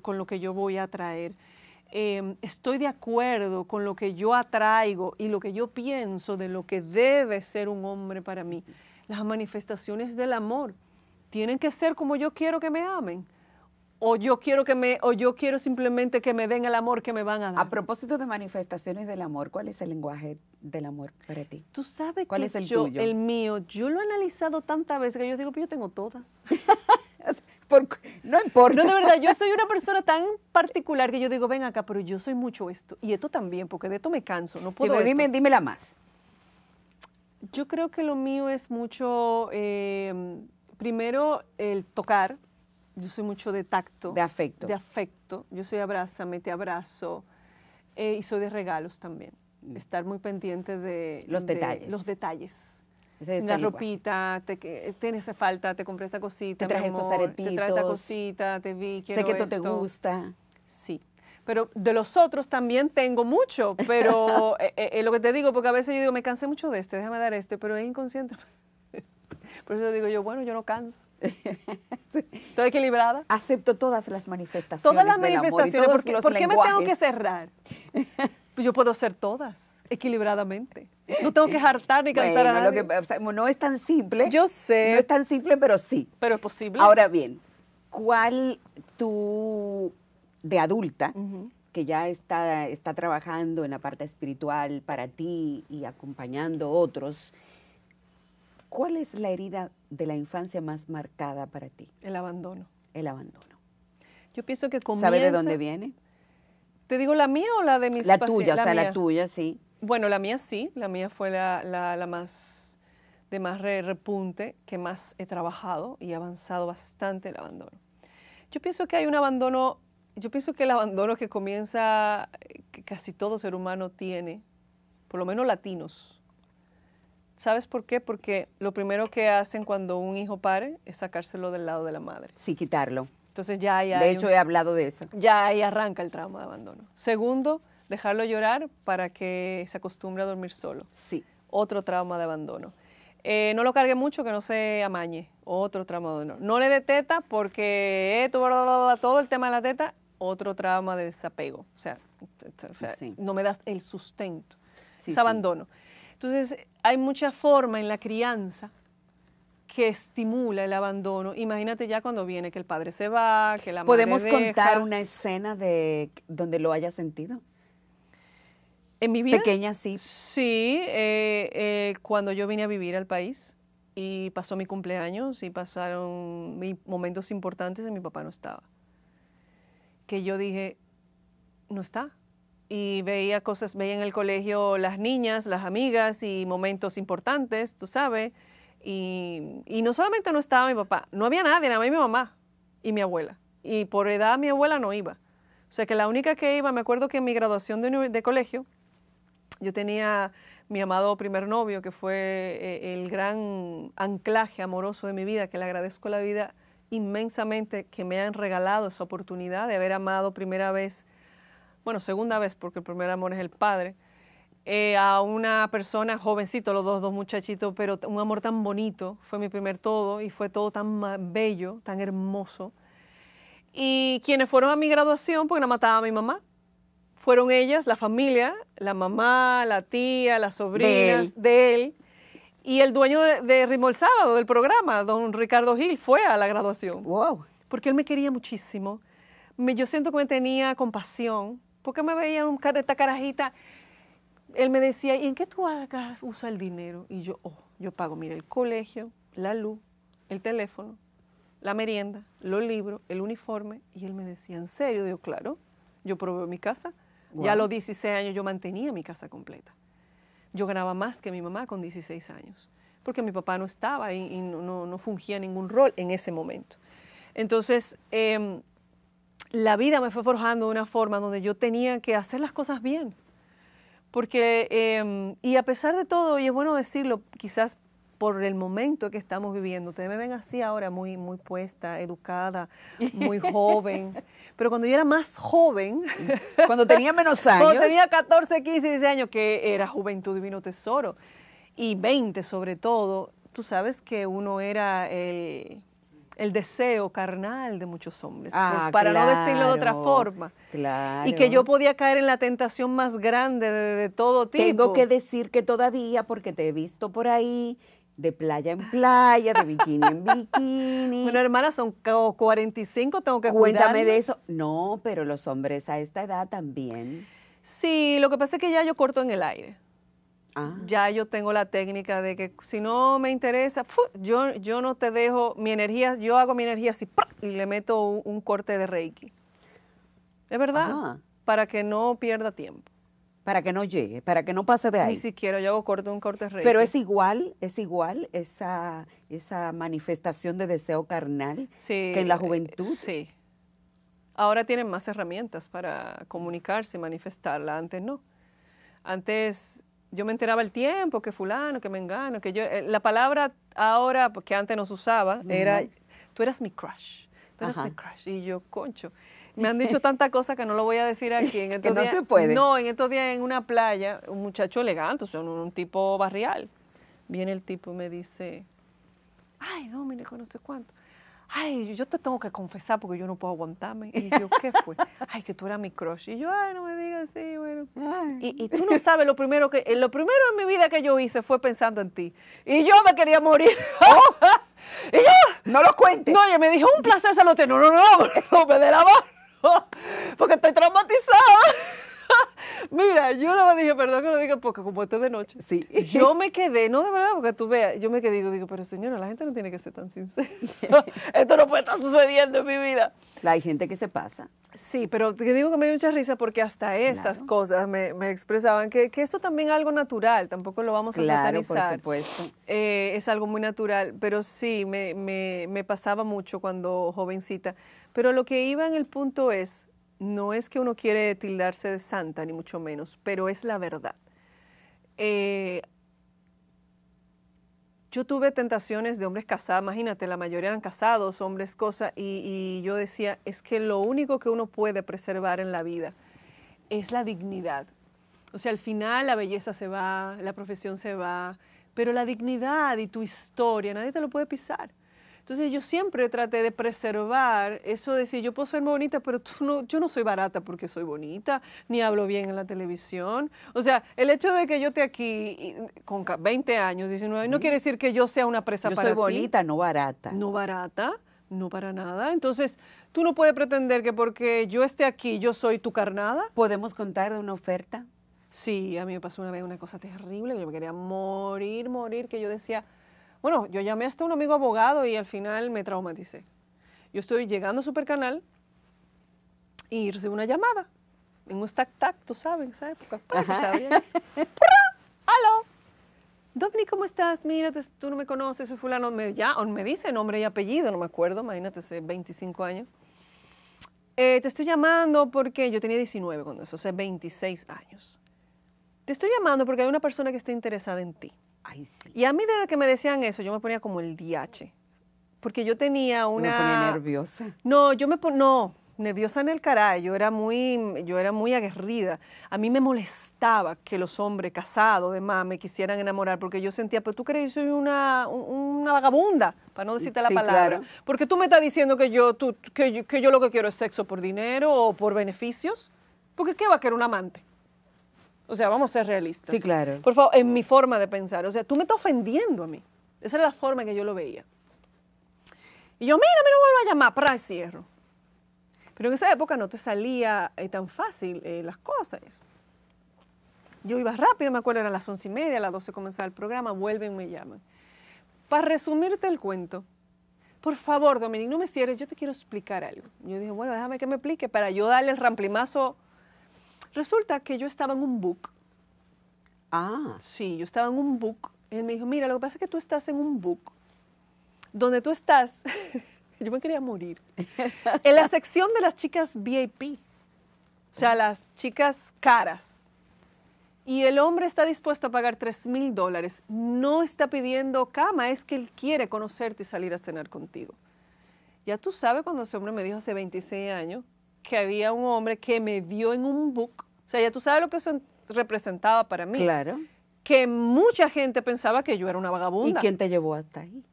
[SPEAKER 2] con lo que yo voy a atraer? Em, estoy de acuerdo con lo que yo atraigo y lo que yo pienso de lo que debe ser un hombre para mí. Las manifestaciones del amor tienen que ser como yo quiero que me amen o yo quiero que me o yo quiero simplemente que me den el amor que me van a
[SPEAKER 1] dar. A propósito de manifestaciones del amor, ¿cuál es el lenguaje del amor para ti? Tú sabes ¿Cuál es el yo, el
[SPEAKER 2] mío, yo lo he analizado tantas veces que yo digo, pues yo tengo todas. no importa. No, de verdad, yo soy una persona tan particular que yo digo, ven acá, pero yo soy mucho esto. Y esto también, porque de esto me canso, no puedo. dime, dímela más. Yo creo que lo mío es mucho, eh, primero, el tocar yo soy mucho de tacto. De afecto. De afecto. Yo soy abrázame, te abrazo. Eh, y soy de regalos también. Mm. Estar muy pendiente de los detalles. Los detalles. La ropita, te, tienes hace falta, te compré esta cosita. Te traje estos aretitos. Te traje esta cosita, te vi. quiero Sé que esto te gusta. Sí. Pero de los otros también tengo mucho, pero eh, eh, lo que te digo, porque a veces yo digo, me cansé mucho de este, déjame dar este, pero es inconsciente. Por eso digo yo, bueno, yo no canso.
[SPEAKER 1] Estoy equilibrada. Acepto todas las manifestaciones. Todas las manifestaciones. ¿Por, qué me tengo que
[SPEAKER 2] cerrar? Pues yo puedo ser todas equilibradamente. No tengo que hartar ni cansar a nadie.
[SPEAKER 1] no es tan simple. Yo sé. No es tan simple, pero sí. Pero es posible. Ahora bien, ¿cuál tú de adulta, que ya está, está trabajando en la parte espiritual para ti y acompañando a otros, ¿Cuál es la herida de la infancia más marcada para ti?
[SPEAKER 2] El abandono. El abandono. Yo pienso que comienza... ¿Sabe de dónde viene? ¿Te digo la mía o la de mis La tuya, o sea, la tuya, sí. Bueno, la mía sí, la mía fue la, más de más repunte, que más he trabajado y he avanzado bastante el abandono. Yo pienso que hay un abandono, yo pienso que el abandono que comienza, eh, que casi todo ser humano tiene, por lo menos latinos, ¿Sabes por qué? Porque lo primero que hacen cuando un hijo pare es sacárselo del lado de la madre. Sí, quitarlo. Entonces ya hay... De hecho, he
[SPEAKER 1] hablado de eso.
[SPEAKER 2] Ya ahí arranca el trauma de abandono. Segundo, dejarlo llorar para que se acostumbre a dormir solo. Sí. Otro trauma de abandono. Eh, no lo cargue mucho, que no se amañe. Otro trauma de abandono. No le dé teta porque eh, todo el tema de la teta, otro trauma de desapego. O sea, no me das el sustento. es abandono. Entonces, hay mucha forma en la crianza que estimula el abandono. Imagínate ya cuando viene que el padre se va, que la madre ¿Podemos contar una
[SPEAKER 1] escena de donde lo haya sentido?
[SPEAKER 2] En mi vida. Pequeña, sí. Sí, eh, eh, cuando yo vine a vivir al país y pasó mi cumpleaños y pasaron momentos importantes y mi papá no estaba. Que yo dije, no está y veía cosas, veía en el colegio las niñas, las amigas y momentos importantes, tú sabes. Y, no solamente no estaba mi papá, no había nadie, nada más mi mamá y mi abuela. Y por edad mi abuela no iba. O sea que la única que iba, me acuerdo que en mi graduación de, de colegio, yo tenía mi amado primer novio, que fue eh, el gran anclaje amoroso de mi vida, que le agradezco la vida inmensamente que me han regalado esa oportunidad de haber amado primera vez bueno, segunda vez, porque el primer amor es el padre, eh, a una persona jovencito, los dos, dos muchachitos, pero un amor tan bonito, fue mi primer todo y fue todo tan bello, tan hermoso. Y quienes fueron a mi graduación, porque la mataba a mi mamá, fueron ellas, la familia, la mamá, la tía, las sobrinas de él. y el dueño de, de Sábado, del programa, don Ricardo Gil, fue a la graduación. ¡Wow! Porque él me quería muchísimo. Me, yo siento que me tenía compasión. Porque me veía un, esta carajita. Él me decía, ¿y en qué tú hagas, usa el dinero? Y yo, oh, yo pago, mira, el colegio, la luz, el teléfono, la merienda, los libros, el uniforme. Y él me decía, ¿en serio? Digo, claro, yo proveo mi casa. Ya a los 16 años yo mantenía mi casa completa. Yo ganaba más que mi mamá con 16 años, porque mi papá no estaba y, no, fungía ningún rol en ese momento. Entonces, em, la vida me fue forjando de una forma donde yo tenía que hacer las cosas bien. Porque, em, y a pesar de todo, y es bueno decirlo, quizás por el momento que estamos viviendo, ustedes me ven así ahora muy, muy puesta, educada, muy joven. Pero cuando yo era más joven, cuando tenía menos años, cuando tenía 14, 15, 16 años, que era juventud divino tesoro, y 20 sobre todo, tú sabes que uno era el el deseo carnal de muchos hombres, ah, para no decirlo de otra forma. Y que yo podía caer en la tentación más grande de, todo tipo. Tengo que decir que todavía, porque te he visto por ahí,
[SPEAKER 1] de playa en playa, de bikini en bikini. Bueno, hermana, son 45,
[SPEAKER 2] tengo que Cuéntame de eso.
[SPEAKER 1] No, pero los hombres a esta edad también.
[SPEAKER 2] Sí, lo que pasa es que ya yo corto en el aire. Ah. Ya yo tengo la técnica de que si no me interesa, yo, yo no te dejo mi energía, yo hago mi energía así y le meto un, corte de reiki. ¿Es verdad? Para que no pierda tiempo.
[SPEAKER 1] Para que no llegue, para que no pase de ahí. Ni
[SPEAKER 2] siquiera yo hago corte, un corte de reiki. Pero es
[SPEAKER 1] igual, es igual esa, esa manifestación de deseo carnal
[SPEAKER 2] que en la eh, juventud. Sí. Ahora tienen más herramientas para comunicarse manifestarla, antes no. Antes yo me enteraba el tiempo que fulano, que me engano, que yo, eh, la palabra ahora, pues, que antes no se usaba, era, tú eras mi crush, tú eras mi crush, y yo, concho. Me han dicho tanta cosa que no lo voy a decir aquí. En estos que no se puede. No, en estos días en una playa, un muchacho elegante, o sea, un, tipo barrial. Viene el tipo y me dice, ay, dominico, no sé cuánto ay, yo te tengo que confesar porque yo no puedo aguantarme. Y yo, ¿qué fue? Ay, que tú eras mi crush. Y yo, ay, no me digas así, bueno. Y, tú no sabes, lo primero que, lo primero en mi vida que yo hice fue pensando en ti. Y yo me quería morir. Oh. y yo. No lo cuentes. No, ella me dijo, un placer se No, no, no, no me dé la mano. Porque estoy traumatizada. Mira, yo no me dije, perdón que lo diga, porque como esto es de noche. Sí. Yo me quedé, no de verdad, porque tú veas, yo me quedé y digo, pero señora, la gente no tiene que ser tan sincera. esto no puede estar sucediendo en mi vida. hay gente que se pasa. Sí, pero te digo que me dio mucha risa porque hasta esas cosas me, me expresaban que, que, eso también es algo natural, tampoco lo vamos a claro, por supuesto. Eh, es algo muy natural, pero sí, me, me pasaba mucho cuando jovencita. Pero lo que iba en el punto es, no es que uno quiere tildarse de santa, ni mucho menos, pero es la verdad. Eh, yo tuve tentaciones de hombres casados, imagínate, la mayoría eran casados, hombres, cosas, y, yo decía, es que lo único que uno puede preservar en la vida es la dignidad. O sea, al final la belleza se va, la profesión se va, pero la dignidad y tu historia, nadie te lo puede pisar. Entonces yo siempre traté de preservar eso de decir, yo puedo ser bonita, pero tú no, yo no soy barata porque soy bonita, ni hablo bien en la televisión. O sea, el hecho de que yo esté aquí con 20 años, 19, no quiere decir que yo sea una presa yo soy bonita,
[SPEAKER 1] no barata.
[SPEAKER 2] No barata, no para nada. Entonces, tú no puedes pretender que porque yo esté aquí, yo soy tu carnada. ¿Podemos contar de una oferta? Sí, a mí me pasó una vez una cosa terrible, que yo me quería morir, morir, que yo decía bueno, yo llamé hasta un amigo abogado y al final me traumaticé. Yo estoy llegando a Supercanal y recibo una llamada. En un tac-tac, tú sabes, en esa época. ¡Aló! ¿cómo estás? Mira, tú no me conoces, soy fulano. Me, ya, me dice nombre y apellido, no me acuerdo, imagínate, hace 25 años. Eh, te estoy llamando porque yo tenía 19 cuando eso, o sea, 26 años. Te estoy llamando porque hay una persona que está interesada en ti. Y a mí desde que me decían eso, yo me ponía como el DH. Porque yo tenía una... ponía nerviosa. No, yo me ponía... No, nerviosa en el caray, yo era muy, yo era muy aguerrida. A mí me molestaba que los hombres casados, demás, me quisieran enamorar, porque yo sentía, pero tú crees que soy una, vagabunda, para no decirte la palabra. Porque tú me estás diciendo que yo, tú, que, que yo lo que quiero es sexo por dinero o por beneficios. Porque ¿qué va a querer un amante? O sea, vamos a ser realistas. Sí, claro. Por favor, en mi forma de pensar. O sea, tú me estás ofendiendo a mí. Esa era la forma en que yo lo veía. Y yo, mira, me lo vuelvo a llamar, para cierro. Pero en esa época no te salía eh, tan fácil eh, las cosas. Yo iba rápido, me acuerdo, eran las once y media, a las doce comenzaba el programa, vuelven, me llaman. Para resumirte el cuento, por favor, Dominique, no me cierres, yo te quiero explicar algo. Yo dije, bueno, déjame que me explique para yo darle el ramplimazo Resulta que yo estaba en un book. Ah. Sí, yo estaba en un book. él me dijo, mira, lo que pasa es que tú estás en un book. Donde tú estás, yo me quería morir, en la sección de las chicas VIP, o sea, las chicas caras. Y el hombre está dispuesto a pagar 3 mil dólares. No está pidiendo cama, es que él quiere conocerte y salir a cenar contigo. Ya tú sabes cuando ese hombre me dijo hace 26 años que había un hombre que me vio en un book o sea, ya tú sabes lo que eso representaba para mí. Claro. Que mucha gente pensaba que yo era una vagabunda. ¿Y quién te llevó hasta ahí?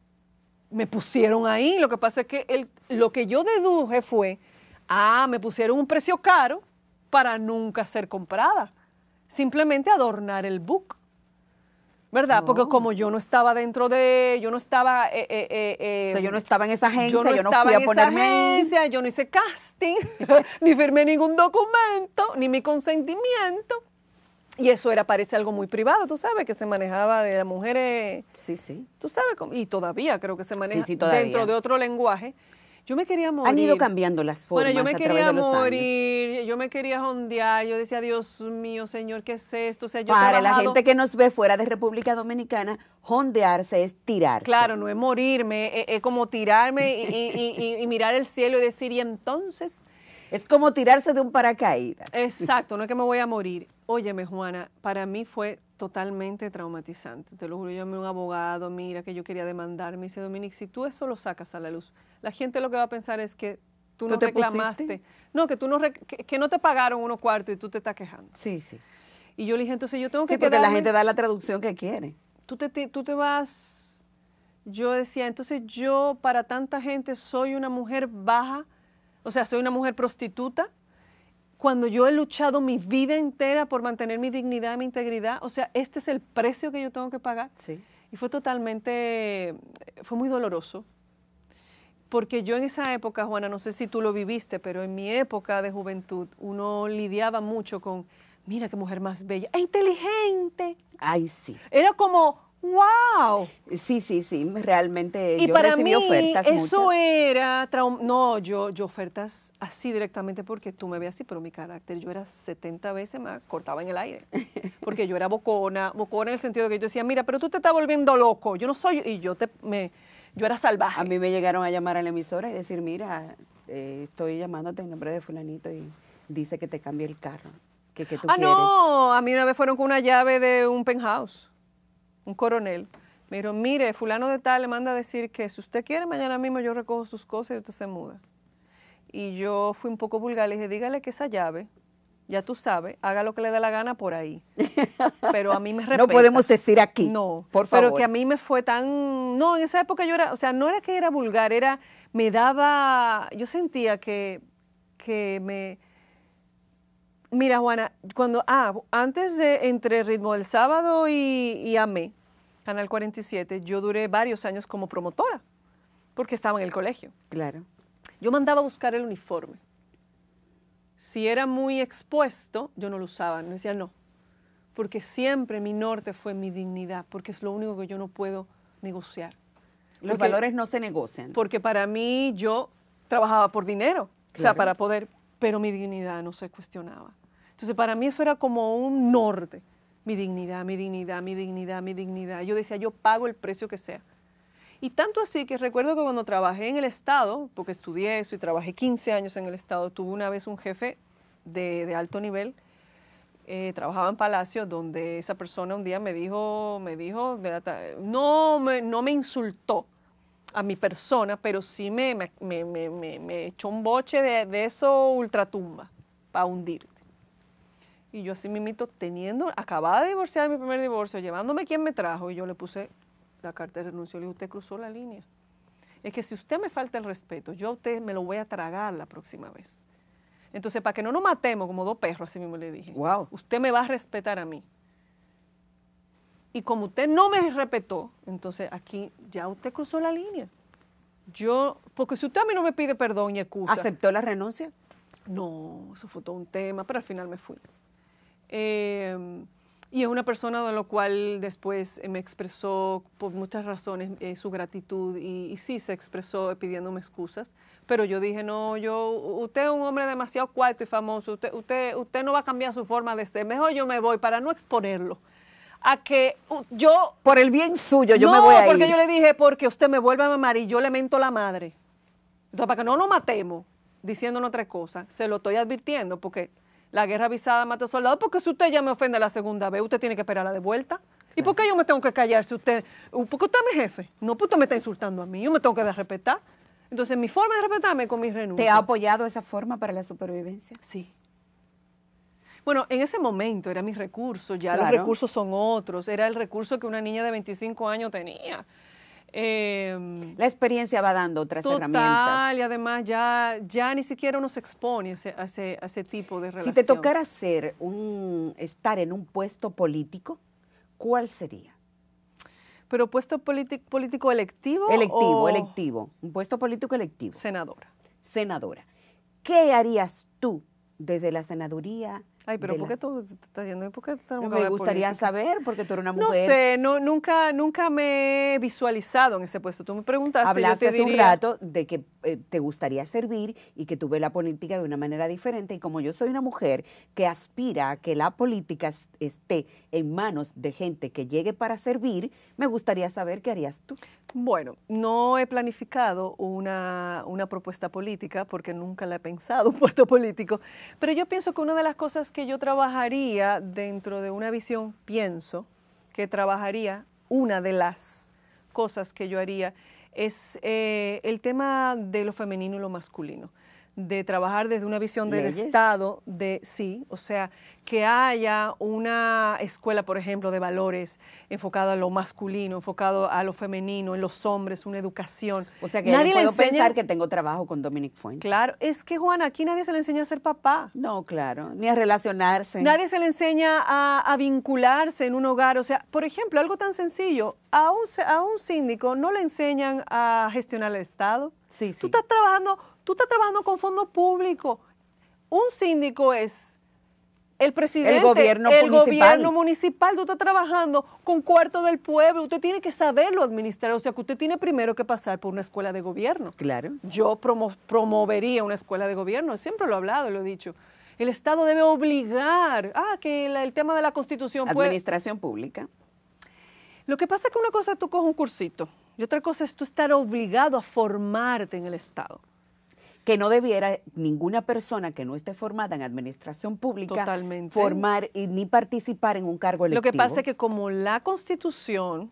[SPEAKER 2] Me pusieron ahí. Lo que pasa es que lo que yo deduje fue, ah, me pusieron un precio caro para nunca ser comprada. Simplemente adornar el book. ¿verdad? Porque como yo no estaba dentro de, yo no estaba, eh, eh, eh, o sea, yo no estaba en esa agencia, yo no, fui ponerme yo no hice casting, ni firmé ningún documento, ni mi consentimiento. Y eso era, parece algo muy privado, tú sabes, que se manejaba de las mujeres. Sí, sí. Tú sabes, y todavía creo que se maneja dentro de otro lenguaje. Yo me quería morir. Han ido
[SPEAKER 1] cambiando las formas bueno, yo me quería morir,
[SPEAKER 2] yo me quería hondear, yo decía, Dios mío, Señor, ¿qué es esto? sea, yo Para la gente
[SPEAKER 1] que nos ve fuera de República Dominicana, hondearse es tirar
[SPEAKER 2] Claro, no es morirme, es, e, como tirarme y, y mirar el cielo y decir, y entonces...
[SPEAKER 1] Es como tirarse de un paracaídas.
[SPEAKER 2] Exacto, no es que me voy a morir. Óyeme, Juana, para mí fue totalmente traumatizante. Te lo juro, yo a un abogado, mira, que yo quería demandar. Me dice, Dominique, si tú eso lo sacas a la luz, la gente lo que va a pensar es que tú no te reclamaste. No, que, tú no que, no te pagaron unos cuartos y tú te estás quejando. Sí, sí. Y yo le dije, entonces yo tengo que... Sí, porque la gente da
[SPEAKER 1] la traducción que quiere.
[SPEAKER 2] Tú te, tú te vas... Yo decía, entonces yo para tanta gente soy una mujer baja, o sea, soy una mujer prostituta cuando yo he luchado mi vida entera por mantener mi dignidad, mi integridad, o sea, este es el precio que yo tengo que pagar. Sí. Y fue totalmente, fue muy doloroso, porque yo en esa época, Juana, no sé si tú lo viviste, pero en mi época de juventud uno lidiaba mucho con, mira qué mujer más bella, e inteligente. Ay, sí. Era como ¡Wow!
[SPEAKER 1] Sí, sí, sí, realmente y para mí, Eso
[SPEAKER 2] era era, no, yo, yo ofertas así directamente porque tú me ves así, pero mi carácter, yo era 70 veces más, cortaba en el aire, porque yo era bocona, bocona en el sentido de que yo decía, mira, pero tú te estás volviendo loco, yo no soy, y yo te, me, yo era salvaje. A mí me llegaron a llamar a la emisora y decir, mira,
[SPEAKER 1] eh, estoy llamándote en nombre de fulanito y dice que te cambie el carro, que, tú quieres. Ah, no,
[SPEAKER 2] a mí una vez fueron con una llave de un penthouse un coronel, me dijo, mire, fulano de tal le manda a decir que si usted quiere, mañana mismo yo recojo sus cosas y usted se muda. Y yo fui un poco vulgar, le dije, dígale que esa llave, ya tú sabes, haga lo que le dé la gana por ahí. Pero a mí me No podemos decir aquí. No, por favor. Pero que a mí me fue tan... No, en esa época yo era, o sea, no era que era vulgar, era, me daba, yo sentía que, que me, Mira, Juana, cuando, ah, antes de entre Ritmo del Sábado y, y AME, Canal 47, yo duré varios años como promotora, porque estaba en el colegio. Claro. Yo mandaba a buscar el uniforme. Si era muy expuesto, yo no lo usaba, no decía no, porque siempre mi norte fue mi dignidad, porque es lo único que yo no puedo negociar.
[SPEAKER 1] Los valores no se negocian. Porque
[SPEAKER 2] para mí yo trabajaba por dinero, o sea, para poder, pero mi dignidad no se cuestionaba. Entonces para mí eso era como un norte. Mi dignidad, mi dignidad, mi dignidad, mi dignidad. Yo decía, yo pago el precio que sea. Y tanto así que recuerdo que cuando trabajé en el Estado, porque estudié eso y trabajé 15 años en el Estado, tuve una vez un jefe de, alto nivel, eh, trabajaba en Palacio, donde esa persona un día me dijo, me dijo, no me, no me insultó a mi persona, pero sí me, me, me echó un boche de, de eso ultratumba para hundir. Y yo así mismito, teniendo, acababa de divorciar de mi primer divorcio, llevándome quien me trajo, y yo le puse la carta de renuncio. Le dije, usted cruzó la línea. Es que si usted me falta el respeto, yo a usted me lo voy a tragar la próxima vez. Entonces, para que no nos matemos como dos perros, así mismo le dije. Wow. Usted me va a respetar a mí. Y como usted no me respetó, entonces aquí ya usted cruzó la línea. Yo, porque si usted a mí no me pide perdón y excusa. ¿Aceptó la renuncia? No, eso fue todo un tema, pero al final me fui. Em, y es una persona de lo cual después eh, me expresó por muchas razones eh, su gratitud y, sí se expresó pidiéndome excusas, pero yo dije, no, yo, usted es un hombre demasiado cuarto y famoso, usted, usted, no va a cambiar su forma de ser, mejor yo me voy para no exponerlo a que yo...
[SPEAKER 1] Por el bien suyo, yo me voy a porque yo
[SPEAKER 2] le dije, porque usted me vuelve a mamar y yo le mento la madre. Entonces, para que no nos matemos diciéndonos otra cosa, se lo estoy advirtiendo, porque la guerra avisada mata soldados, porque si usted ya me ofende la segunda vez, usted tiene que esperar la de vuelta. ¿Y por qué yo me tengo que callar si usted, uh, porque usted es mi jefe? No, porque usted me está insultando a mí, yo me tengo que desrespetar. Entonces, mi forma de respetarme con mis renuncias. ¿Te ha
[SPEAKER 1] apoyado esa forma para la supervivencia? Sí.
[SPEAKER 2] Bueno, en ese momento era mi recurso, ya los recursos son otros, era el recurso que una niña de 25 años tenía. Em, la experiencia va dando otras total, herramientas. Y además ya, ya ni siquiera uno se expone a ese, tipo de relación. Si te tocara
[SPEAKER 1] ser un, estar en un puesto político, ¿cuál sería? ¿Pero puesto político electivo? Electivo, electivo. Un puesto político electivo. Senadora. Senadora. ¿Qué harías tú desde la senaduría Ay, pero ¿por qué tú estás
[SPEAKER 2] yendo? ¿Por qué me gustaría
[SPEAKER 1] saber, porque tú eres una mujer. No
[SPEAKER 2] sé, no, nunca, nunca me he visualizado en ese puesto. Tú me preguntaste. Hablaste yo te hace un rato
[SPEAKER 1] de que eh, te gustaría servir y que tú la política de una manera diferente. Y como yo soy una mujer que aspira a que la política esté en manos de gente que llegue para servir, me gustaría saber qué harías tú.
[SPEAKER 2] Bueno, no he planificado una, una propuesta política porque nunca la he pensado, un puesto político, pero yo pienso que una de las cosas que yo trabajaría dentro de una visión, pienso que trabajaría una de las cosas que yo haría es eh, el tema de lo femenino y lo masculino de trabajar desde una visión del Estado, de sí, o sea, que haya una escuela, por ejemplo, de valores enfocada a lo masculino, enfocado a lo femenino, en los hombres, una educación. O sea, que no puedo pensar que
[SPEAKER 1] tengo trabajo con Dominic Fuentes. Claro,
[SPEAKER 2] es que Juana, aquí nadie se le enseña a ser papá.
[SPEAKER 1] No, claro, ni a relacionarse. Nadie
[SPEAKER 2] se le enseña a, vincularse en un hogar. O sea, por ejemplo, algo tan sencillo, a un, a un síndico no le enseñan a gestionar el Estado. Sí, sí. Tú estás trabajando Tú estás trabajando con fondos públicos. Un síndico es el presidente, el gobierno municipal. tú estás trabajando con cuarto del pueblo, usted tiene que saberlo administrar, o sea que usted tiene primero que pasar por una escuela de gobierno. Claro. Yo promovería una escuela de gobierno, siempre lo he hablado, lo he dicho. El Estado debe obligar, ah, que el tema de la Constitución Administración pública. Lo que pasa es que una cosa es tú coges un cursito y otra cosa es tú estar obligado a formarte en el Estado que no
[SPEAKER 1] debiera ninguna persona que no esté formada en administración pública formar y, ni participar en un cargo electivo. Lo que pasa es que como la
[SPEAKER 2] Constitución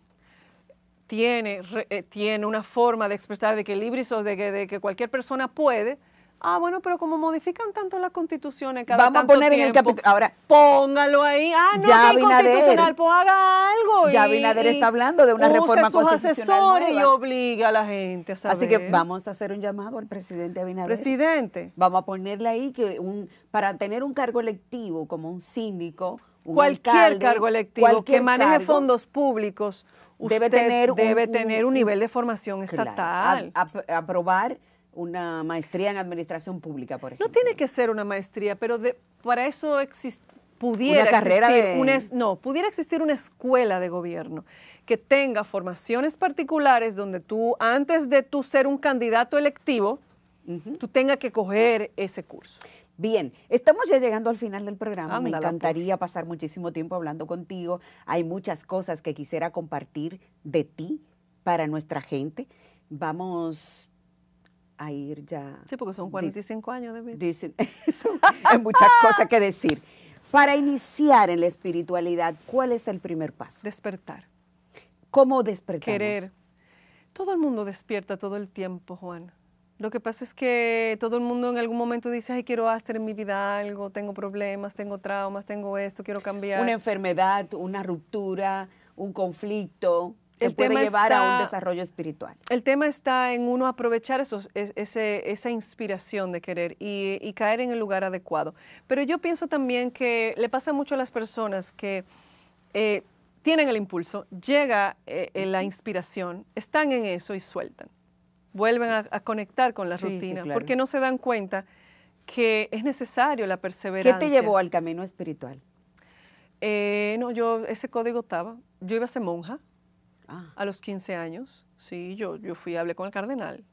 [SPEAKER 2] tiene, eh, tiene una forma de expresar de que o de que, de que cualquier persona puede, Ah, bueno, pero como modifican tanto las constituciones cada Vamos a poner en el capítulo. Ahora, póngalo ahí. Ah, no, ya constitucional, pues haga algo. Ya Binader está hablando de una use reforma sus asesores y obliga
[SPEAKER 1] a la gente a saber. Así que vamos a hacer un llamado al presidente Abinader. Presidente. Vamos a ponerle ahí que un para tener un cargo electivo como un síndico, un cualquier cargo electivo que maneje fondos públicos,
[SPEAKER 2] usted debe tener un, debe tener un,
[SPEAKER 1] nivel de formación estatal. aprobar una maestría en administración
[SPEAKER 2] pública, por ejemplo. No tiene que ser una maestría, pero para eso pudiera una carrera existir de... no pudiera existir una escuela de gobierno que tenga formaciones particulares donde tú antes de tú ser un candidato electivo tú tengas que coger ese curso Bien, estamos ya llegando al final
[SPEAKER 1] del programa. Me pues. encantaría pasar muchísimo tiempo hablando contigo. Hay muchas cosas que quisiera compartir de ti para nuestra gente. Vamos a ir ya. Sí,
[SPEAKER 2] porque son 45 años de vida.
[SPEAKER 1] Dicen, hay muchas cosas que decir. Para iniciar en la espiritualidad, ¿cuál es el primer paso? Despertar. ¿Cómo despertamos? Querer.
[SPEAKER 2] Todo el mundo despierta todo el tiempo, Juan. Lo que pasa es que todo el mundo en algún momento dice, ay, quiero hacer en mi vida algo, tengo problemas, tengo traumas, tengo esto, quiero cambiar. Una enfermedad, una ruptura, un conflicto, el puede llevar a un desarrollo espiritual. El tema está en uno aprovechar esa inspiración de querer y, caer en el lugar adecuado. Pero yo pienso también que le pasa mucho a las personas que... Eh, tienen el impulso, llega eh, eh, la inspiración, están en eso y sueltan. Vuelven a, conectar con la rutina, porque no se dan cuenta que es necesario la perseverancia. ¿Qué te llevó al
[SPEAKER 1] camino espiritual?
[SPEAKER 2] no, yo ese código estaba. Yo iba a ser monja. Ah. A los 15 años, sí, yo, yo fui, hablé con el cardenal.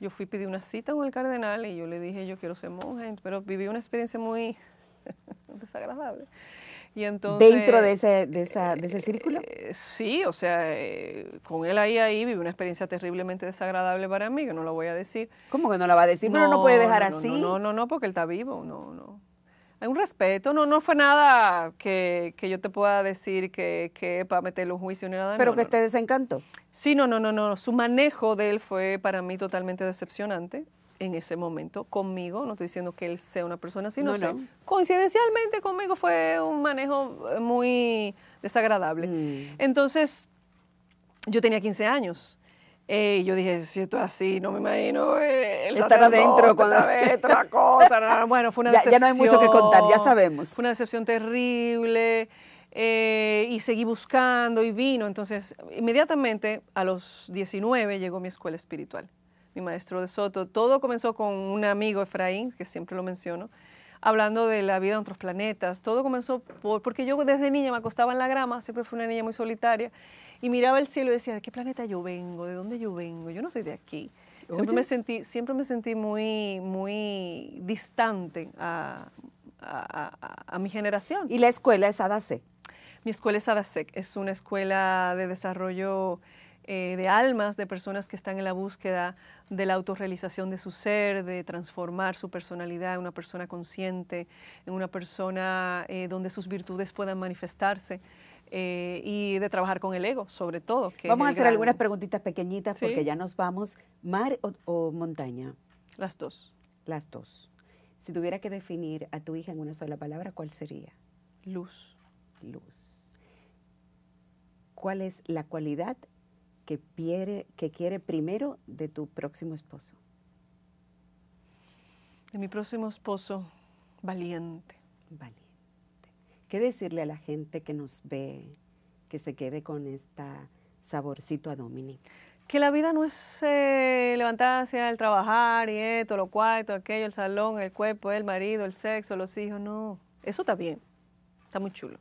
[SPEAKER 2] Yo fui, pedí una cita con el cardenal y yo le dije, yo quiero ser monja, pero viví una experiencia muy desagradable. Y entonces, ¿Dentro de
[SPEAKER 1] ese, de esa, de ese eh, círculo?
[SPEAKER 2] Eh, sí, o sea, eh, con él ahí, ahí viví una experiencia terriblemente desagradable para mí, que no lo voy a decir.
[SPEAKER 1] ¿Cómo que no la va a decir? No, no puede dejar así.
[SPEAKER 2] No, no, no, porque él está vivo, no, no hay un respeto, no, no fue nada que, yo te pueda decir que, para meterle un juicio ni nada. Pero que te desencantó. Sí, no, no, no, no. Su manejo de él fue para mí totalmente decepcionante en ese momento conmigo, no estoy diciendo que él sea una persona así, no, coincidencialmente conmigo fue un manejo eh, muy desagradable. Mm. Entonces, yo tenía 15 años y yo dije, si esto es así, no me imagino eh, estar adentro cuando otra cosa. bueno, fue una decepción. Ya no hay mucho que contar, ya sabemos. Fue una decepción terrible. Eh, y seguí buscando y vino. Entonces, inmediatamente a los 19 llegó mi escuela espiritual, mi maestro de Soto. Todo comenzó con un amigo, Efraín, que siempre lo menciono, hablando de la vida en otros planetas. Todo comenzó porque yo desde niña me acostaba en la grama, siempre fui una niña muy solitaria y miraba el cielo y decía, ¿de qué planeta yo vengo? ¿De dónde yo vengo? Yo no soy de aquí. Siempre me sentí, siempre me sentí muy, muy distante a, mi generación. ¿Y la escuela es ADASEC? Mi escuela es ADASEC, es una escuela de desarrollo eh, de almas, de personas que están en la búsqueda de la autorrealización de su ser, de transformar su personalidad en una persona consciente, en una persona eh, donde sus virtudes puedan manifestarse. Eh, y de trabajar con el ego, sobre todo. vamos a hacer algunas
[SPEAKER 1] preguntitas pequeñitas porque ya nos vamos. ¿Mar o, montaña? Las dos. Las dos. Si tuviera que definir a tu hija en una sola palabra, ¿cuál sería? Luz. Luz. ¿Cuál es la cualidad que, que quiere primero de tu próximo esposo?
[SPEAKER 2] De mi próximo esposo, valiente. Valiente.
[SPEAKER 1] ¿Qué decirle a la gente que nos ve, que se quede con esta saborcito a Dominique?
[SPEAKER 2] Que la vida no es eh, levantarse al trabajar y esto, lo cual, todo aquello, el salón, el cuerpo, el marido, el sexo, los hijos, no. Eso está bien, está muy chulo.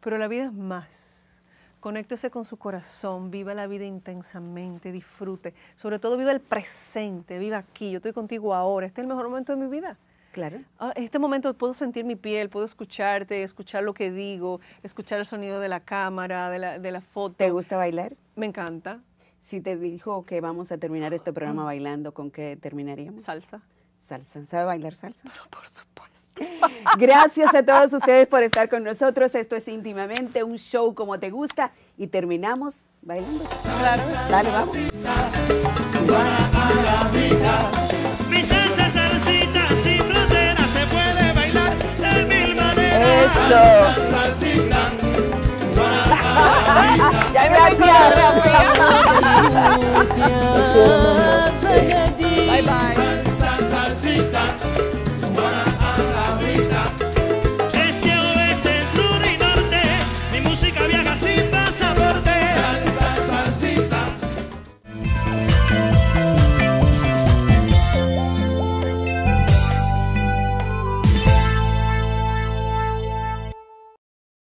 [SPEAKER 2] Pero la vida es más. Conéctese con su corazón, viva la vida intensamente, disfrute. Sobre todo viva el presente, viva aquí. Yo estoy contigo ahora, este es el mejor momento de mi vida. Claro. Ah, en este momento puedo sentir mi piel, puedo escucharte, escuchar lo que digo, escuchar el sonido de la cámara, de la, foto. ¿Te gusta bailar? Me encanta. Si te dijo que vamos
[SPEAKER 1] a terminar este programa bailando, ¿con qué
[SPEAKER 2] terminaríamos? Salsa.
[SPEAKER 1] Salsa. ¿Sabe bailar salsa? por supuesto. Gracias a todos ustedes por estar con nosotros. Esto es íntimamente un show como te gusta y terminamos bailando.
[SPEAKER 2] Claro. vamos. Eso. ya gracias. Bye bye.